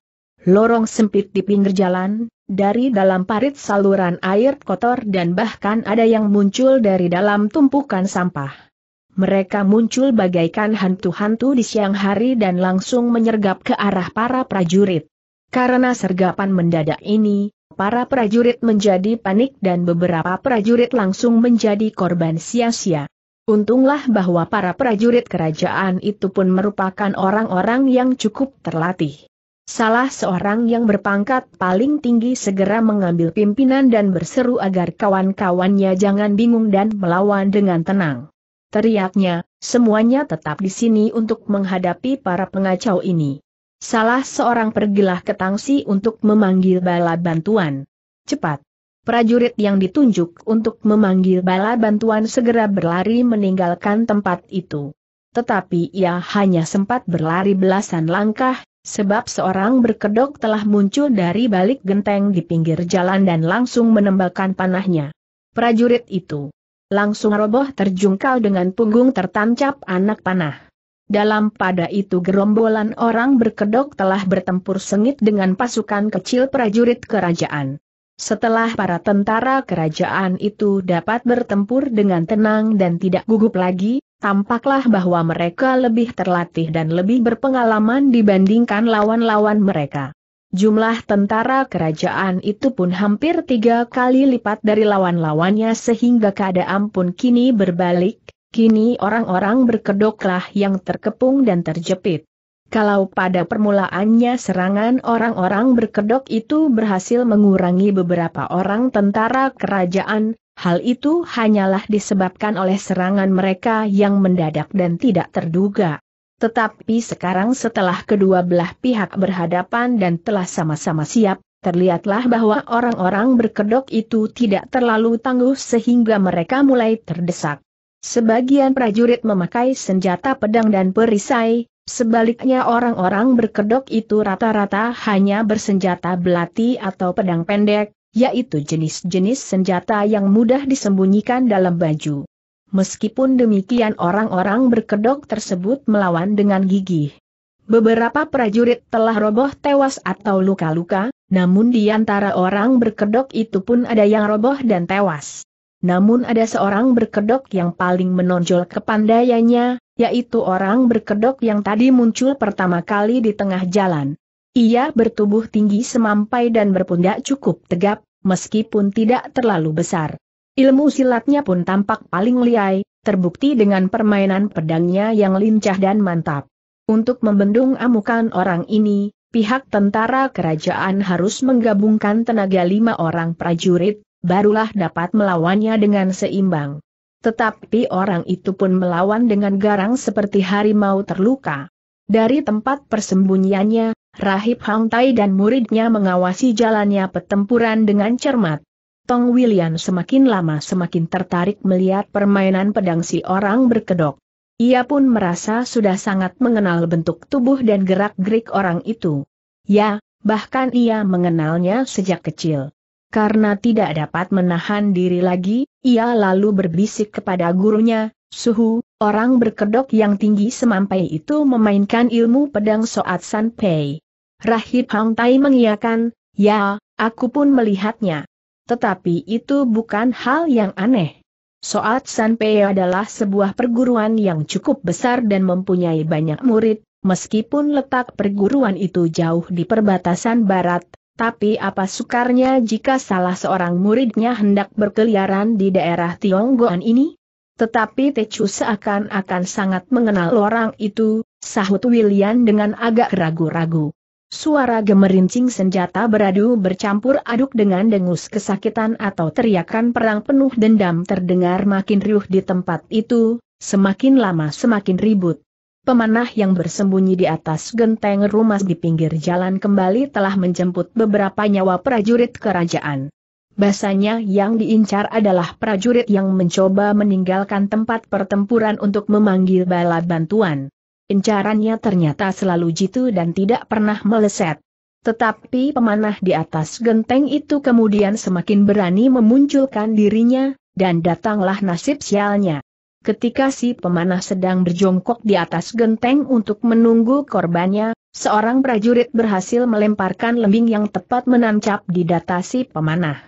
Lorong sempit di pinggir jalan, dari dalam parit saluran air kotor dan bahkan ada yang muncul dari dalam tumpukan sampah. Mereka muncul bagaikan hantu-hantu di siang hari dan langsung menyergap ke arah para prajurit. Karena sergapan mendadak ini, para prajurit menjadi panik dan beberapa prajurit langsung menjadi korban sia-sia. Untunglah bahwa para prajurit kerajaan itu pun merupakan orang-orang yang cukup terlatih. Salah seorang yang berpangkat paling tinggi segera mengambil pimpinan dan berseru agar kawan-kawannya jangan bingung dan melawan dengan tenang. Teriaknya, semuanya tetap di sini untuk menghadapi para pengacau ini. Salah seorang pergilah ke Tangsi untuk memanggil bala bantuan. Cepat! prajurit yang ditunjuk untuk memanggil bala bantuan segera berlari meninggalkan tempat itu. Tetapi ia hanya sempat berlari belasan langkah, sebab seorang berkedok telah muncul dari balik genteng di pinggir jalan dan langsung menembakkan panahnya. Prajurit itu langsung roboh terjungkal dengan punggung tertancap anak panah. Dalam pada itu gerombolan orang berkedok telah bertempur sengit dengan pasukan kecil prajurit kerajaan. Setelah para tentara kerajaan itu dapat bertempur dengan tenang dan tidak gugup lagi, tampaklah bahwa mereka lebih terlatih dan lebih berpengalaman dibandingkan lawan-lawan mereka. Jumlah tentara kerajaan itu pun hampir tiga kali lipat dari lawan-lawannya sehingga keadaan pun kini berbalik, kini orang-orang berkedoklah yang terkepung dan terjepit. Kalau pada permulaannya serangan orang-orang berkedok itu berhasil mengurangi beberapa orang tentara kerajaan, hal itu hanyalah disebabkan oleh serangan mereka yang mendadak dan tidak terduga. Tetapi sekarang setelah kedua belah pihak berhadapan dan telah sama-sama siap, terlihatlah bahwa orang-orang berkedok itu tidak terlalu tangguh sehingga mereka mulai terdesak. Sebagian prajurit memakai senjata pedang dan perisai, Sebaliknya orang-orang berkedok itu rata-rata hanya bersenjata belati atau pedang pendek, yaitu jenis-jenis senjata yang mudah disembunyikan dalam baju. Meskipun demikian orang-orang berkedok tersebut melawan dengan gigih. Beberapa prajurit telah roboh tewas atau luka-luka, namun di antara orang berkedok itu pun ada yang roboh dan tewas. Namun ada seorang berkedok yang paling menonjol kepandaiannya, yaitu orang berkedok yang tadi muncul pertama kali di tengah jalan. Ia bertubuh tinggi semampai dan berpundak cukup tegap, meskipun tidak terlalu besar. Ilmu silatnya pun tampak paling liai, terbukti dengan permainan pedangnya yang lincah dan mantap. Untuk membendung amukan orang ini, pihak tentara kerajaan harus menggabungkan tenaga lima orang prajurit, barulah dapat melawannya dengan seimbang. Tetapi orang itu pun melawan dengan garang seperti harimau terluka. Dari tempat persembunyiannya, Rahib Hang Tai dan muridnya mengawasi jalannya pertempuran dengan cermat. Tong William semakin lama semakin tertarik melihat permainan pedang si orang berkedok. Ia pun merasa sudah sangat mengenal bentuk tubuh dan gerak-gerik orang itu. Ya, bahkan ia mengenalnya sejak kecil. Karena tidak dapat menahan diri lagi, ia lalu berbisik kepada gurunya, Suhu, orang berkedok yang tinggi semampai itu memainkan ilmu pedang Soat San Pei." Rahib Hang Tai mengiakan, ya, aku pun melihatnya. Tetapi itu bukan hal yang aneh. Soat San Pei adalah sebuah perguruan yang cukup besar dan mempunyai banyak murid, meskipun letak perguruan itu jauh di perbatasan barat, tapi apa sukarnya jika salah seorang muridnya hendak berkeliaran di daerah Tionggoan ini? Tetapi Tecu seakan-akan sangat mengenal orang itu, sahut William dengan agak ragu-ragu. Suara gemerincing senjata beradu bercampur aduk dengan dengus kesakitan atau teriakan perang penuh dendam terdengar makin riuh di tempat itu, semakin lama semakin ribut pemanah yang bersembunyi di atas genteng rumah di pinggir jalan kembali telah menjemput beberapa nyawa prajurit kerajaan. Basanya yang diincar adalah prajurit yang mencoba meninggalkan tempat pertempuran untuk memanggil bala bantuan. Incarannya ternyata selalu jitu dan tidak pernah meleset. Tetapi pemanah di atas genteng itu kemudian semakin berani memunculkan dirinya, dan datanglah nasib sialnya. Ketika si pemanah sedang berjongkok di atas genteng untuk menunggu korbannya, seorang prajurit berhasil melemparkan lembing yang tepat menancap di data si pemanah.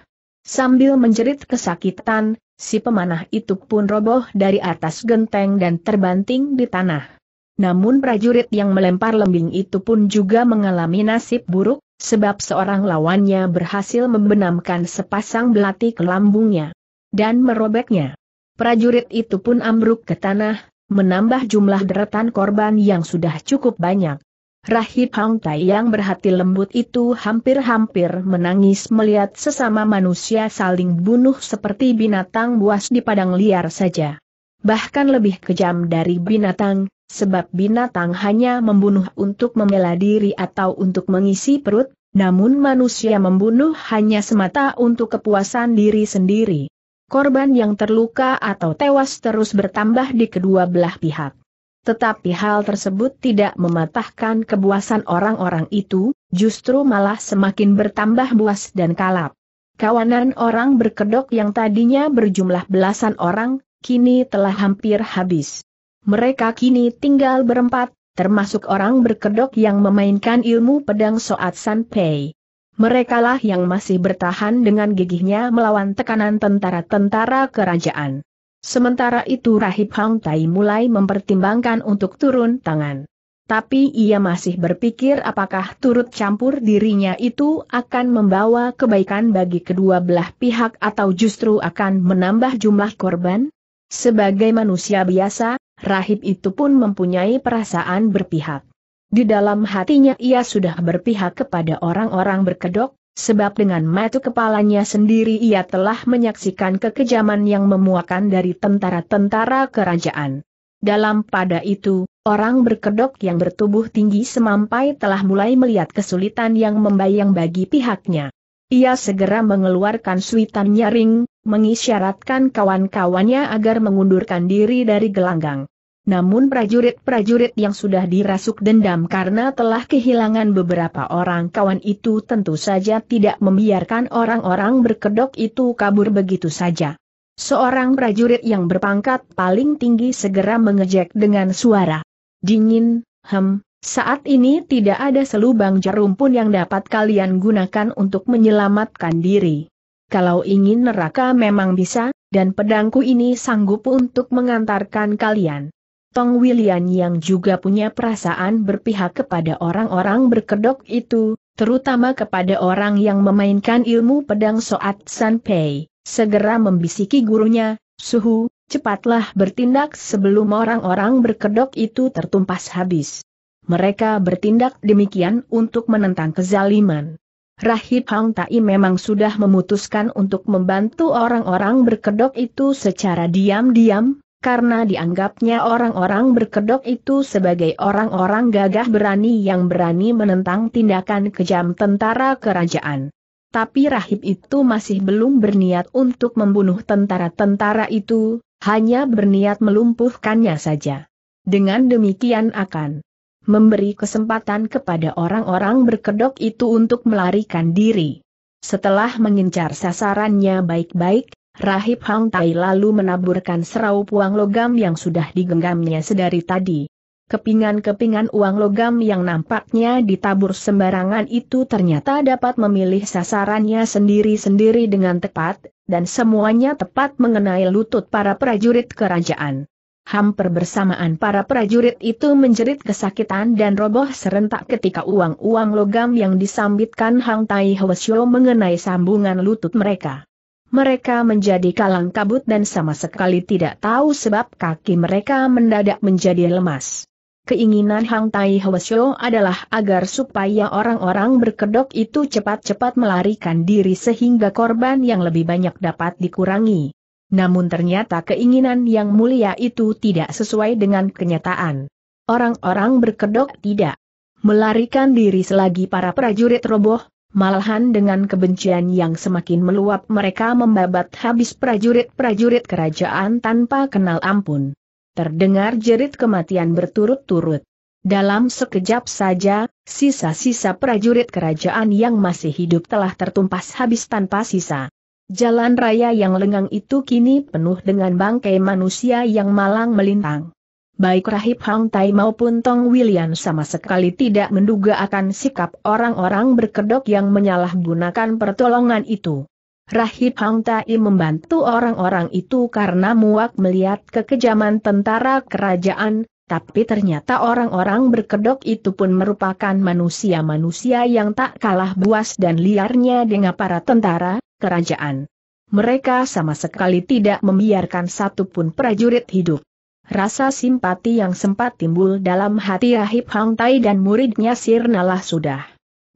Sambil menjerit kesakitan, si pemanah itu pun roboh dari atas genteng dan terbanting di tanah. Namun prajurit yang melempar lembing itu pun juga mengalami nasib buruk, sebab seorang lawannya berhasil membenamkan sepasang belati ke lambungnya dan merobeknya. Prajurit itu pun ambruk ke tanah, menambah jumlah deretan korban yang sudah cukup banyak. Rahib Hang Tai yang berhati lembut itu hampir-hampir menangis melihat sesama manusia saling bunuh seperti binatang buas di padang liar saja. Bahkan lebih kejam dari binatang, sebab binatang hanya membunuh untuk membela diri atau untuk mengisi perut, namun manusia membunuh hanya semata untuk kepuasan diri sendiri korban yang terluka atau tewas terus bertambah di kedua belah pihak. Tetapi hal tersebut tidak mematahkan kebuasan orang-orang itu, justru malah semakin bertambah buas dan kalap. Kawanan orang berkedok yang tadinya berjumlah belasan orang, kini telah hampir habis. Mereka kini tinggal berempat, termasuk orang berkedok yang memainkan ilmu pedang Soat Sanpei. Merekalah yang masih bertahan dengan gigihnya melawan tekanan tentara-tentara kerajaan. Sementara itu Rahib Hang Tai mulai mempertimbangkan untuk turun tangan. Tapi ia masih berpikir apakah turut campur dirinya itu akan membawa kebaikan bagi kedua belah pihak atau justru akan menambah jumlah korban? Sebagai manusia biasa, Rahib itu pun mempunyai perasaan berpihak. Di dalam hatinya ia sudah berpihak kepada orang-orang berkedok, sebab dengan mata kepalanya sendiri ia telah menyaksikan kekejaman yang memuakan dari tentara-tentara kerajaan. Dalam pada itu, orang berkedok yang bertubuh tinggi semampai telah mulai melihat kesulitan yang membayang bagi pihaknya. Ia segera mengeluarkan suitan nyaring, mengisyaratkan kawan-kawannya agar mengundurkan diri dari gelanggang. Namun prajurit-prajurit yang sudah dirasuk dendam karena telah kehilangan beberapa orang kawan itu tentu saja tidak membiarkan orang-orang berkedok itu kabur begitu saja. Seorang prajurit yang berpangkat paling tinggi segera mengejek dengan suara dingin, hem, saat ini tidak ada selubang jarum pun yang dapat kalian gunakan untuk menyelamatkan diri. Kalau ingin neraka memang bisa, dan pedangku ini sanggup untuk mengantarkan kalian. Tong William yang juga punya perasaan berpihak kepada orang-orang berkedok itu, terutama kepada orang yang memainkan ilmu pedang Soat Sanpei, segera membisiki gurunya, Suhu, cepatlah bertindak sebelum orang-orang berkedok itu tertumpas habis. Mereka bertindak demikian untuk menentang kezaliman. Rahib Hang Tai memang sudah memutuskan untuk membantu orang-orang berkedok itu secara diam-diam, karena dianggapnya orang-orang berkedok itu sebagai orang-orang gagah berani yang berani menentang tindakan kejam tentara kerajaan. Tapi rahib itu masih belum berniat untuk membunuh tentara-tentara itu, hanya berniat melumpuhkannya saja. Dengan demikian akan memberi kesempatan kepada orang-orang berkedok itu untuk melarikan diri. Setelah mengincar sasarannya baik-baik, Rahib Hang Tai lalu menaburkan seraup uang logam yang sudah digenggamnya sedari tadi. Kepingan-kepingan uang logam yang nampaknya ditabur sembarangan itu ternyata dapat memilih sasarannya sendiri-sendiri dengan tepat, dan semuanya tepat mengenai lutut para prajurit kerajaan. Hampir bersamaan para prajurit itu menjerit kesakitan dan roboh serentak ketika uang-uang logam yang disambitkan Hang Tai Hwasyo mengenai sambungan lutut mereka mereka menjadi kalang kabut dan sama sekali tidak tahu sebab kaki mereka mendadak menjadi lemas. Keinginan Hang Tai Hwasyo adalah agar supaya orang-orang berkedok itu cepat-cepat melarikan diri sehingga korban yang lebih banyak dapat dikurangi. Namun ternyata keinginan yang mulia itu tidak sesuai dengan kenyataan. Orang-orang berkedok tidak melarikan diri selagi para prajurit roboh, Malahan dengan kebencian yang semakin meluap mereka membabat habis prajurit-prajurit kerajaan tanpa kenal ampun. Terdengar jerit kematian berturut-turut. Dalam sekejap saja, sisa-sisa prajurit kerajaan yang masih hidup telah tertumpas habis tanpa sisa. Jalan raya yang lengang itu kini penuh dengan bangkai manusia yang malang melintang baik Rahib Hang Tai maupun Tong William sama sekali tidak menduga akan sikap orang-orang berkedok yang menyalahgunakan pertolongan itu. Rahib Hang Tai membantu orang-orang itu karena muak melihat kekejaman tentara kerajaan, tapi ternyata orang-orang berkedok itu pun merupakan manusia-manusia yang tak kalah buas dan liarnya dengan para tentara kerajaan. Mereka sama sekali tidak membiarkan satupun prajurit hidup. Rasa simpati yang sempat timbul dalam hati Rahib Hang Tai dan muridnya sirnalah sudah.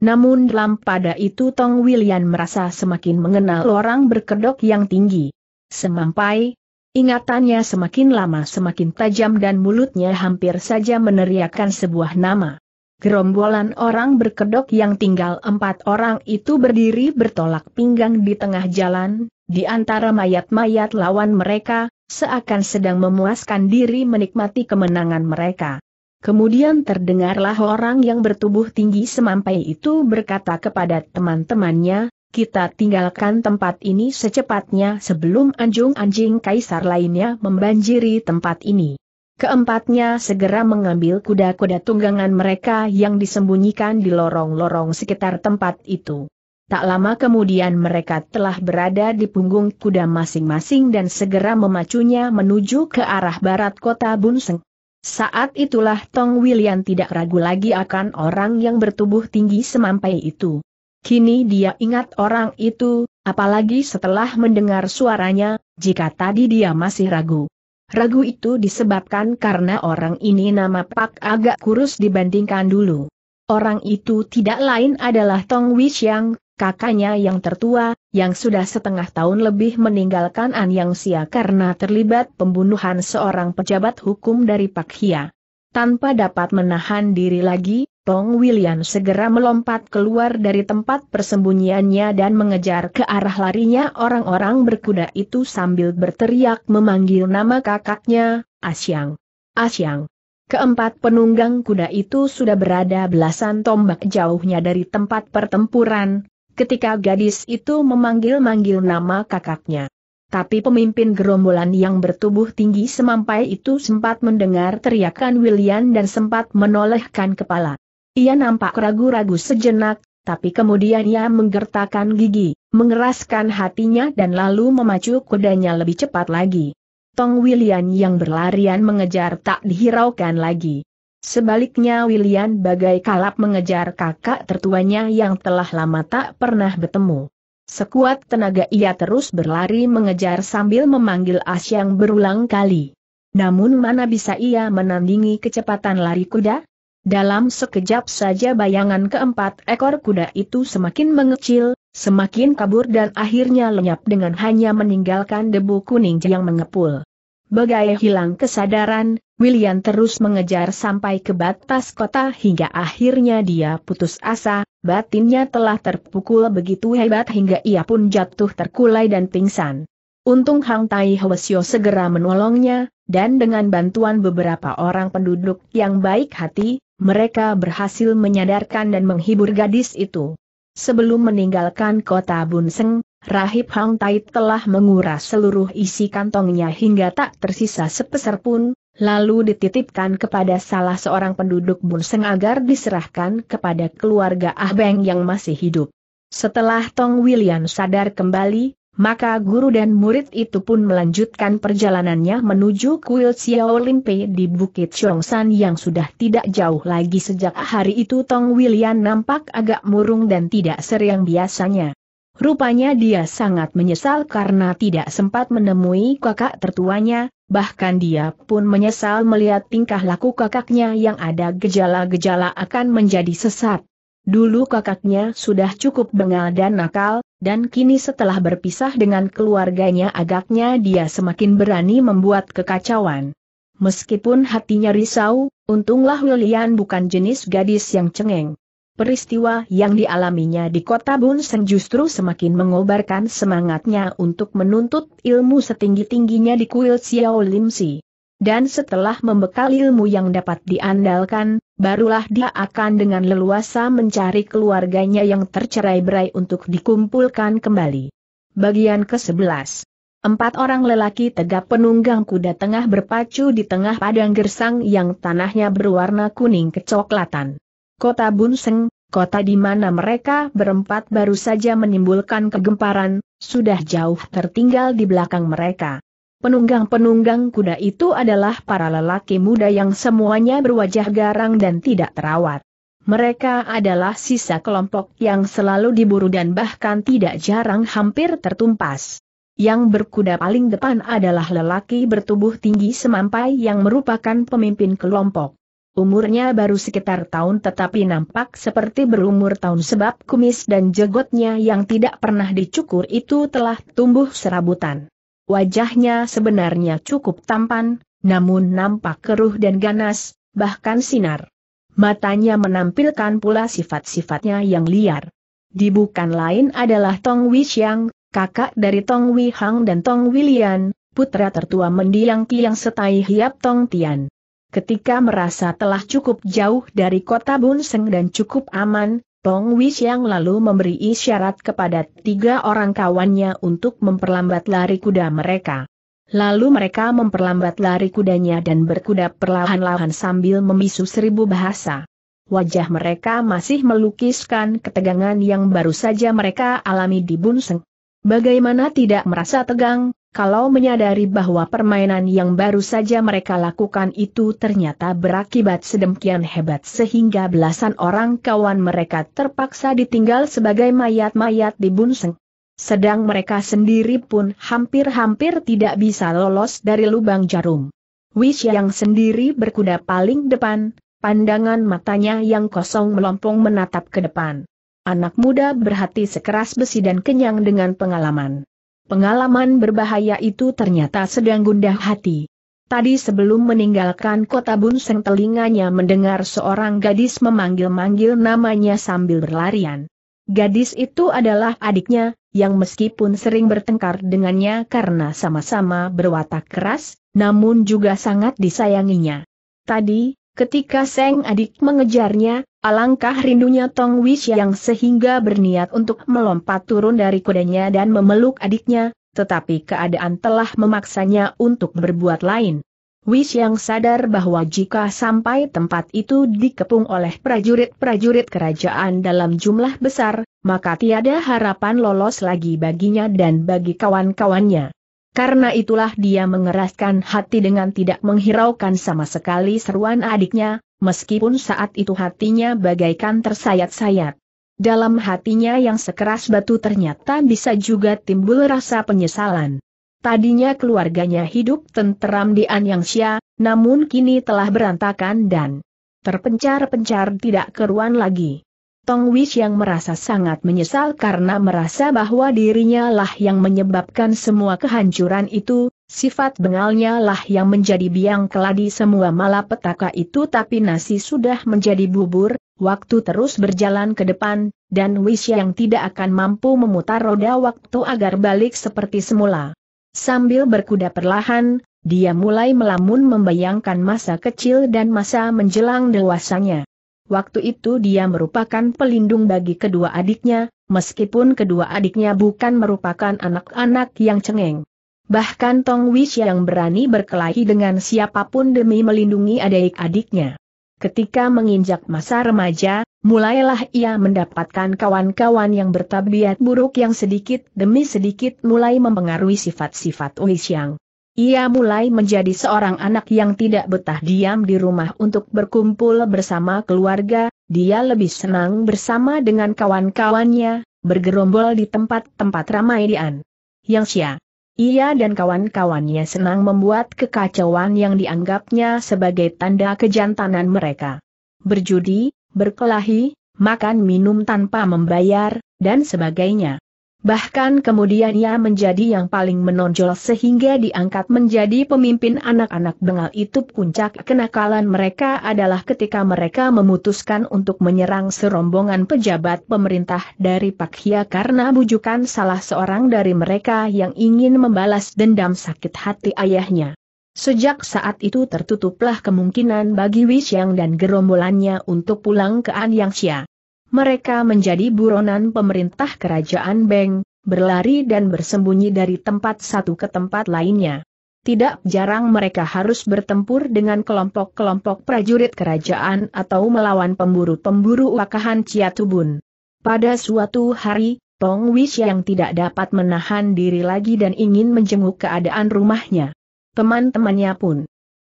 Namun dalam pada itu Tong William merasa semakin mengenal orang berkedok yang tinggi. Semampai, ingatannya semakin lama semakin tajam dan mulutnya hampir saja meneriakkan sebuah nama. Gerombolan orang berkedok yang tinggal empat orang itu berdiri bertolak pinggang di tengah jalan, di antara mayat-mayat lawan mereka, seakan sedang memuaskan diri menikmati kemenangan mereka. Kemudian terdengarlah orang yang bertubuh tinggi semampai itu berkata kepada teman-temannya, kita tinggalkan tempat ini secepatnya sebelum anjing anjing kaisar lainnya membanjiri tempat ini. Keempatnya segera mengambil kuda-kuda tunggangan mereka yang disembunyikan di lorong-lorong sekitar tempat itu. Tak lama kemudian mereka telah berada di punggung kuda masing-masing dan segera memacunya menuju ke arah barat kota Bunseng. Saat itulah Tong William tidak ragu lagi akan orang yang bertubuh tinggi semampai itu. Kini dia ingat orang itu, apalagi setelah mendengar suaranya, jika tadi dia masih ragu. Ragu itu disebabkan karena orang ini nama Pak agak kurus dibandingkan dulu. Orang itu tidak lain adalah Tong yang kakaknya yang tertua, yang sudah setengah tahun lebih meninggalkan An Yang Sia karena terlibat pembunuhan seorang pejabat hukum dari Pak Hia. Tanpa dapat menahan diri lagi, Tong William segera melompat keluar dari tempat persembunyiannya dan mengejar ke arah larinya orang-orang berkuda itu sambil berteriak memanggil nama kakaknya, Asyang. Asyang. Keempat penunggang kuda itu sudah berada belasan tombak jauhnya dari tempat pertempuran, ketika gadis itu memanggil-manggil nama kakaknya. Tapi pemimpin gerombolan yang bertubuh tinggi semampai itu sempat mendengar teriakan William dan sempat menolehkan kepala. Ia nampak ragu-ragu sejenak, tapi kemudian ia menggertakkan gigi, mengeraskan hatinya dan lalu memacu kudanya lebih cepat lagi. Tong William yang berlarian mengejar tak dihiraukan lagi. Sebaliknya William bagai kalap mengejar kakak tertuanya yang telah lama tak pernah bertemu. Sekuat tenaga ia terus berlari mengejar sambil memanggil Asyang berulang kali. Namun mana bisa ia menandingi kecepatan lari kuda? Dalam sekejap saja bayangan keempat ekor kuda itu semakin mengecil, semakin kabur dan akhirnya lenyap dengan hanya meninggalkan debu kuning yang mengepul. Bagai hilang kesadaran, William terus mengejar sampai ke batas kota hingga akhirnya dia putus asa, batinnya telah terpukul begitu hebat hingga ia pun jatuh terkulai dan pingsan. Untung Hang Tai Hwasyo segera menolongnya, dan dengan bantuan beberapa orang penduduk yang baik hati, mereka berhasil menyadarkan dan menghibur gadis itu. Sebelum meninggalkan kota Bunseng, Rahib Hang Tai telah menguras seluruh isi kantongnya hingga tak tersisa sepeser pun, lalu dititipkan kepada salah seorang penduduk Bunseng agar diserahkan kepada keluarga Ah Beng yang masih hidup. Setelah Tong William sadar kembali, maka guru dan murid itu pun melanjutkan perjalanannya menuju kuil Xiao Limpe di Bukit Chongsan yang sudah tidak jauh lagi sejak hari itu Tong William nampak agak murung dan tidak seriang biasanya. Rupanya dia sangat menyesal karena tidak sempat menemui kakak tertuanya, bahkan dia pun menyesal melihat tingkah laku kakaknya yang ada gejala-gejala akan menjadi sesat. Dulu kakaknya sudah cukup bengal dan nakal, dan kini setelah berpisah dengan keluarganya agaknya dia semakin berani membuat kekacauan. Meskipun hatinya risau, untunglah William bukan jenis gadis yang cengeng. Peristiwa yang dialaminya di kota Bunsen justru semakin mengobarkan semangatnya untuk menuntut ilmu setinggi-tingginya di kuil Xiao Lim Si. Dan setelah membekali ilmu yang dapat diandalkan, barulah dia akan dengan leluasa mencari keluarganya yang tercerai-berai untuk dikumpulkan kembali. Bagian ke-11 Empat orang lelaki tegap penunggang kuda tengah berpacu di tengah padang gersang yang tanahnya berwarna kuning kecoklatan kota Bunseng, kota di mana mereka berempat baru saja menimbulkan kegemparan, sudah jauh tertinggal di belakang mereka. Penunggang-penunggang kuda itu adalah para lelaki muda yang semuanya berwajah garang dan tidak terawat. Mereka adalah sisa kelompok yang selalu diburu dan bahkan tidak jarang hampir tertumpas. Yang berkuda paling depan adalah lelaki bertubuh tinggi semampai yang merupakan pemimpin kelompok. Umurnya baru sekitar tahun tetapi nampak seperti berumur tahun sebab kumis dan jenggotnya yang tidak pernah dicukur itu telah tumbuh serabutan. Wajahnya sebenarnya cukup tampan, namun nampak keruh dan ganas, bahkan sinar. Matanya menampilkan pula sifat-sifatnya yang liar. Di bukan lain adalah Tong Xiang, kakak dari Tong Hang dan Tong William, putra tertua mendiang Kiang Setai Hiap Tong Tian. Ketika merasa telah cukup jauh dari kota Bunseng dan cukup aman, Tong Wis yang lalu memberi isyarat kepada tiga orang kawannya untuk memperlambat lari kuda mereka. Lalu mereka memperlambat lari kudanya dan berkuda perlahan-lahan sambil membisu seribu bahasa. Wajah mereka masih melukiskan ketegangan yang baru saja mereka alami di Bunseng. Bagaimana tidak merasa tegang, kalau menyadari bahwa permainan yang baru saja mereka lakukan itu ternyata berakibat sedemikian hebat sehingga belasan orang kawan mereka terpaksa ditinggal sebagai mayat-mayat di Bunseng. Sedang mereka sendiri pun hampir-hampir tidak bisa lolos dari lubang jarum. Wish yang sendiri berkuda paling depan, pandangan matanya yang kosong melompong menatap ke depan. Anak muda berhati sekeras besi dan kenyang dengan pengalaman. Pengalaman berbahaya itu ternyata sedang gundah hati. Tadi sebelum meninggalkan kota Bunseng telinganya mendengar seorang gadis memanggil-manggil namanya sambil berlarian. Gadis itu adalah adiknya, yang meskipun sering bertengkar dengannya karena sama-sama berwatak keras, namun juga sangat disayanginya. Tadi, Ketika Seng adik mengejarnya, alangkah rindunya Tong Wish yang sehingga berniat untuk melompat turun dari kudanya dan memeluk adiknya, tetapi keadaan telah memaksanya untuk berbuat lain. Wish yang sadar bahwa jika sampai tempat itu dikepung oleh prajurit-prajurit kerajaan dalam jumlah besar, maka tiada harapan lolos lagi baginya dan bagi kawan-kawannya. Karena itulah dia mengeraskan hati dengan tidak menghiraukan sama sekali seruan adiknya, meskipun saat itu hatinya bagaikan tersayat-sayat. Dalam hatinya yang sekeras batu ternyata bisa juga timbul rasa penyesalan. Tadinya keluarganya hidup tenteram di Anyangsha, namun kini telah berantakan dan terpencar-pencar tidak keruan lagi. Tong Wish yang merasa sangat menyesal karena merasa bahwa dirinya lah yang menyebabkan semua kehancuran itu, sifat bengalnya lah yang menjadi biang keladi semua malapetaka itu tapi nasi sudah menjadi bubur, waktu terus berjalan ke depan, dan Wish yang tidak akan mampu memutar roda waktu agar balik seperti semula. Sambil berkuda perlahan, dia mulai melamun membayangkan masa kecil dan masa menjelang dewasanya. Waktu itu dia merupakan pelindung bagi kedua adiknya, meskipun kedua adiknya bukan merupakan anak-anak yang cengeng. Bahkan Tong Wish yang berani berkelahi dengan siapapun demi melindungi adik-adiknya. Ketika menginjak masa remaja, mulailah ia mendapatkan kawan-kawan yang bertabiat buruk yang sedikit demi sedikit mulai mempengaruhi sifat-sifat yang. Ia mulai menjadi seorang anak yang tidak betah diam di rumah untuk berkumpul bersama keluarga, dia lebih senang bersama dengan kawan-kawannya, bergerombol di tempat-tempat ramai dian. Yang Xia. Ia dan kawan-kawannya senang membuat kekacauan yang dianggapnya sebagai tanda kejantanan mereka. Berjudi, berkelahi, makan minum tanpa membayar, dan sebagainya. Bahkan kemudian ia menjadi yang paling menonjol sehingga diangkat menjadi pemimpin anak-anak bengal itu puncak kenakalan mereka adalah ketika mereka memutuskan untuk menyerang serombongan pejabat pemerintah dari Pak Hia karena bujukan salah seorang dari mereka yang ingin membalas dendam sakit hati ayahnya. Sejak saat itu tertutuplah kemungkinan bagi Yang dan gerombolannya untuk pulang ke Anyangxia. Mereka menjadi buronan pemerintah kerajaan Beng, berlari dan bersembunyi dari tempat satu ke tempat lainnya. Tidak jarang mereka harus bertempur dengan kelompok-kelompok prajurit kerajaan atau melawan pemburu-pemburu wakahan Ciatubun. Pada suatu hari, Tong Wish yang tidak dapat menahan diri lagi dan ingin menjenguk keadaan rumahnya. Teman-temannya pun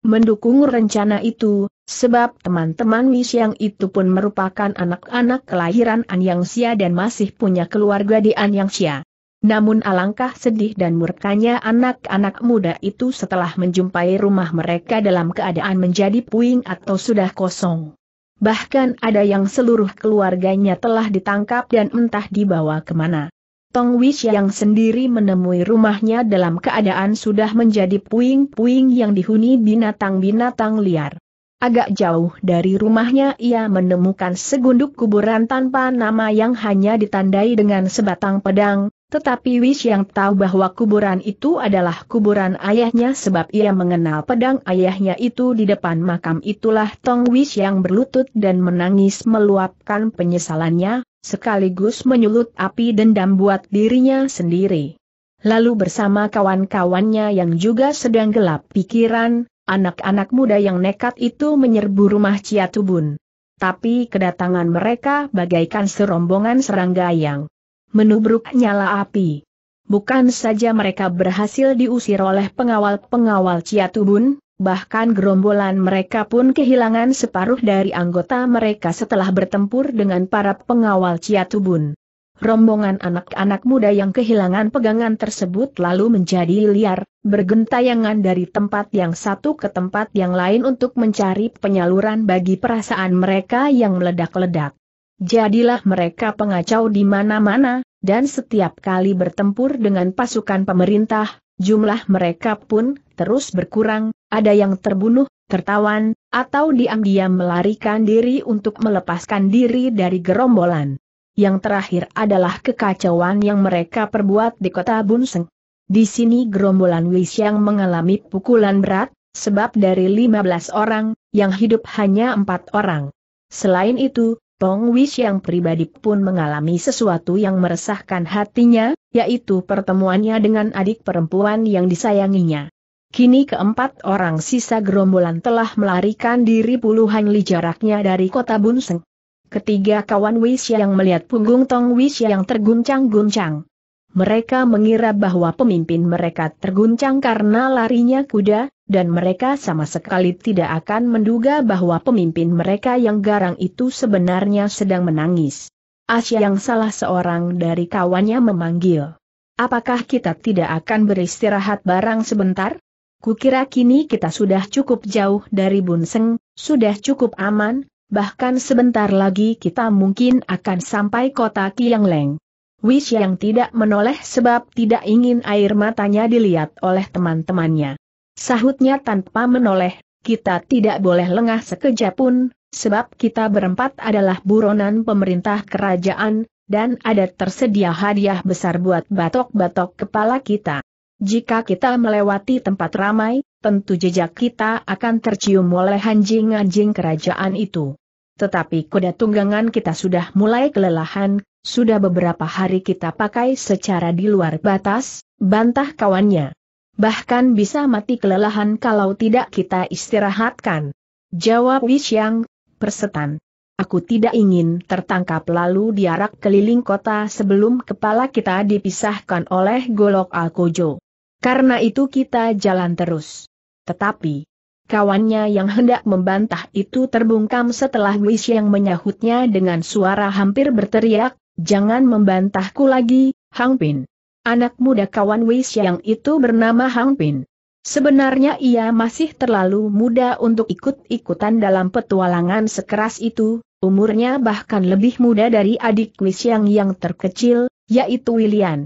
mendukung rencana itu, sebab teman-teman Wisiang itu pun merupakan anak-anak kelahiran An Yang Xia dan masih punya keluarga di An Yang Xia. Namun alangkah sedih dan murkanya anak-anak muda itu setelah menjumpai rumah mereka dalam keadaan menjadi puing atau sudah kosong. Bahkan ada yang seluruh keluarganya telah ditangkap dan entah dibawa kemana. Tong Wish yang sendiri menemui rumahnya dalam keadaan sudah menjadi puing-puing yang dihuni binatang-binatang liar. Agak jauh dari rumahnya ia menemukan segunduk kuburan tanpa nama yang hanya ditandai dengan sebatang pedang, tetapi Wish yang tahu bahwa kuburan itu adalah kuburan ayahnya sebab ia mengenal pedang ayahnya itu di depan makam itulah Tong Wish yang berlutut dan menangis meluapkan penyesalannya, sekaligus menyulut api dendam buat dirinya sendiri. Lalu bersama kawan-kawannya yang juga sedang gelap pikiran, Anak-anak muda yang nekat itu menyerbu rumah Ciatubun. Tapi kedatangan mereka bagaikan serombongan serangga yang menubruk nyala api. Bukan saja mereka berhasil diusir oleh pengawal-pengawal Ciatubun, bahkan gerombolan mereka pun kehilangan separuh dari anggota mereka setelah bertempur dengan para pengawal Ciatubun. Rombongan anak-anak muda yang kehilangan pegangan tersebut lalu menjadi liar, bergentayangan dari tempat yang satu ke tempat yang lain untuk mencari penyaluran bagi perasaan mereka yang meledak-ledak. Jadilah mereka pengacau di mana-mana, dan setiap kali bertempur dengan pasukan pemerintah, jumlah mereka pun terus berkurang, ada yang terbunuh, tertawan, atau diam-diam melarikan diri untuk melepaskan diri dari gerombolan yang terakhir adalah kekacauan yang mereka perbuat di kota Bunseng. Di sini gerombolan yang mengalami pukulan berat, sebab dari 15 orang, yang hidup hanya empat orang. Selain itu, Pong Wish yang pribadi pun mengalami sesuatu yang meresahkan hatinya, yaitu pertemuannya dengan adik perempuan yang disayanginya. Kini keempat orang sisa gerombolan telah melarikan diri puluhan li jaraknya dari kota Bunseng. Ketiga kawan Wisya yang melihat punggung Tong Wisya yang terguncang-guncang. Mereka mengira bahwa pemimpin mereka terguncang karena larinya kuda, dan mereka sama sekali tidak akan menduga bahwa pemimpin mereka yang garang itu sebenarnya sedang menangis. Asya yang salah seorang dari kawannya memanggil. Apakah kita tidak akan beristirahat barang sebentar? Kukira kini kita sudah cukup jauh dari Bunseng, sudah cukup aman, Bahkan sebentar lagi kita mungkin akan sampai kota Kiangleng. Wish yang tidak menoleh sebab tidak ingin air matanya dilihat oleh teman-temannya. Sahutnya tanpa menoleh, kita tidak boleh lengah sekejap pun, sebab kita berempat adalah buronan pemerintah kerajaan, dan ada tersedia hadiah besar buat batok-batok kepala kita. Jika kita melewati tempat ramai, tentu jejak kita akan tercium oleh anjing-anjing kerajaan itu. Tetapi kuda tunggangan kita sudah mulai kelelahan, sudah beberapa hari kita pakai secara di luar batas, bantah kawannya. Bahkan bisa mati kelelahan kalau tidak kita istirahatkan. Jawab Wisyang, persetan. Aku tidak ingin tertangkap lalu diarak keliling kota sebelum kepala kita dipisahkan oleh golok Alkojo. Karena itu kita jalan terus. Tetapi, kawannya yang hendak membantah itu terbungkam setelah Wis yang menyahutnya dengan suara hampir berteriak, jangan membantahku lagi, Hang Pin. Anak muda kawan Wis yang itu bernama Hang Pin. Sebenarnya ia masih terlalu muda untuk ikut-ikutan dalam petualangan sekeras itu, umurnya bahkan lebih muda dari adik Wisiang yang terkecil, yaitu William.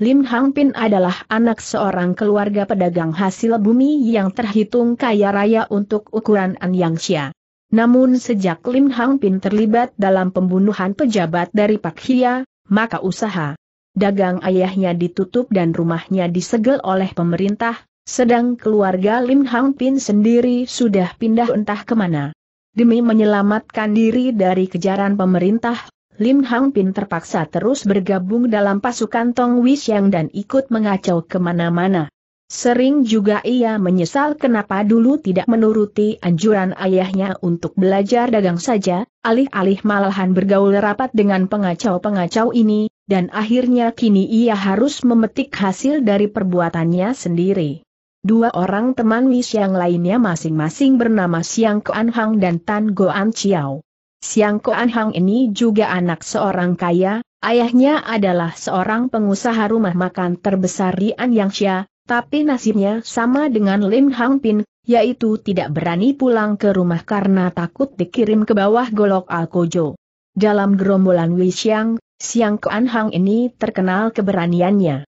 Lim Hang Pin adalah anak seorang keluarga pedagang hasil bumi yang terhitung kaya raya untuk ukuran An Yang Xia. Namun sejak Lim Hang Pin terlibat dalam pembunuhan pejabat dari Pak Hia, maka usaha dagang ayahnya ditutup dan rumahnya disegel oleh pemerintah, sedang keluarga Lim Hang Pin sendiri sudah pindah entah kemana. Demi menyelamatkan diri dari kejaran pemerintah, Lim Hang Pin terpaksa terus bergabung dalam pasukan Tong Wishang dan ikut mengacau kemana-mana. Sering juga ia menyesal kenapa dulu tidak menuruti anjuran ayahnya untuk belajar dagang saja, alih-alih malahan bergaul rapat dengan pengacau-pengacau ini, dan akhirnya kini ia harus memetik hasil dari perbuatannya sendiri. Dua orang teman Wis yang lainnya masing-masing bernama Siang Kuan Hang dan Tan Goan Chiao. Siang Koan Hang ini juga anak seorang kaya, ayahnya adalah seorang pengusaha rumah makan terbesar di Anyangsha, tapi nasibnya sama dengan Lim Hang Pin, yaitu tidak berani pulang ke rumah karena takut dikirim ke bawah golok Alkojo. Dalam gerombolan Wei Xiang, Siang Koan Hang ini terkenal keberaniannya.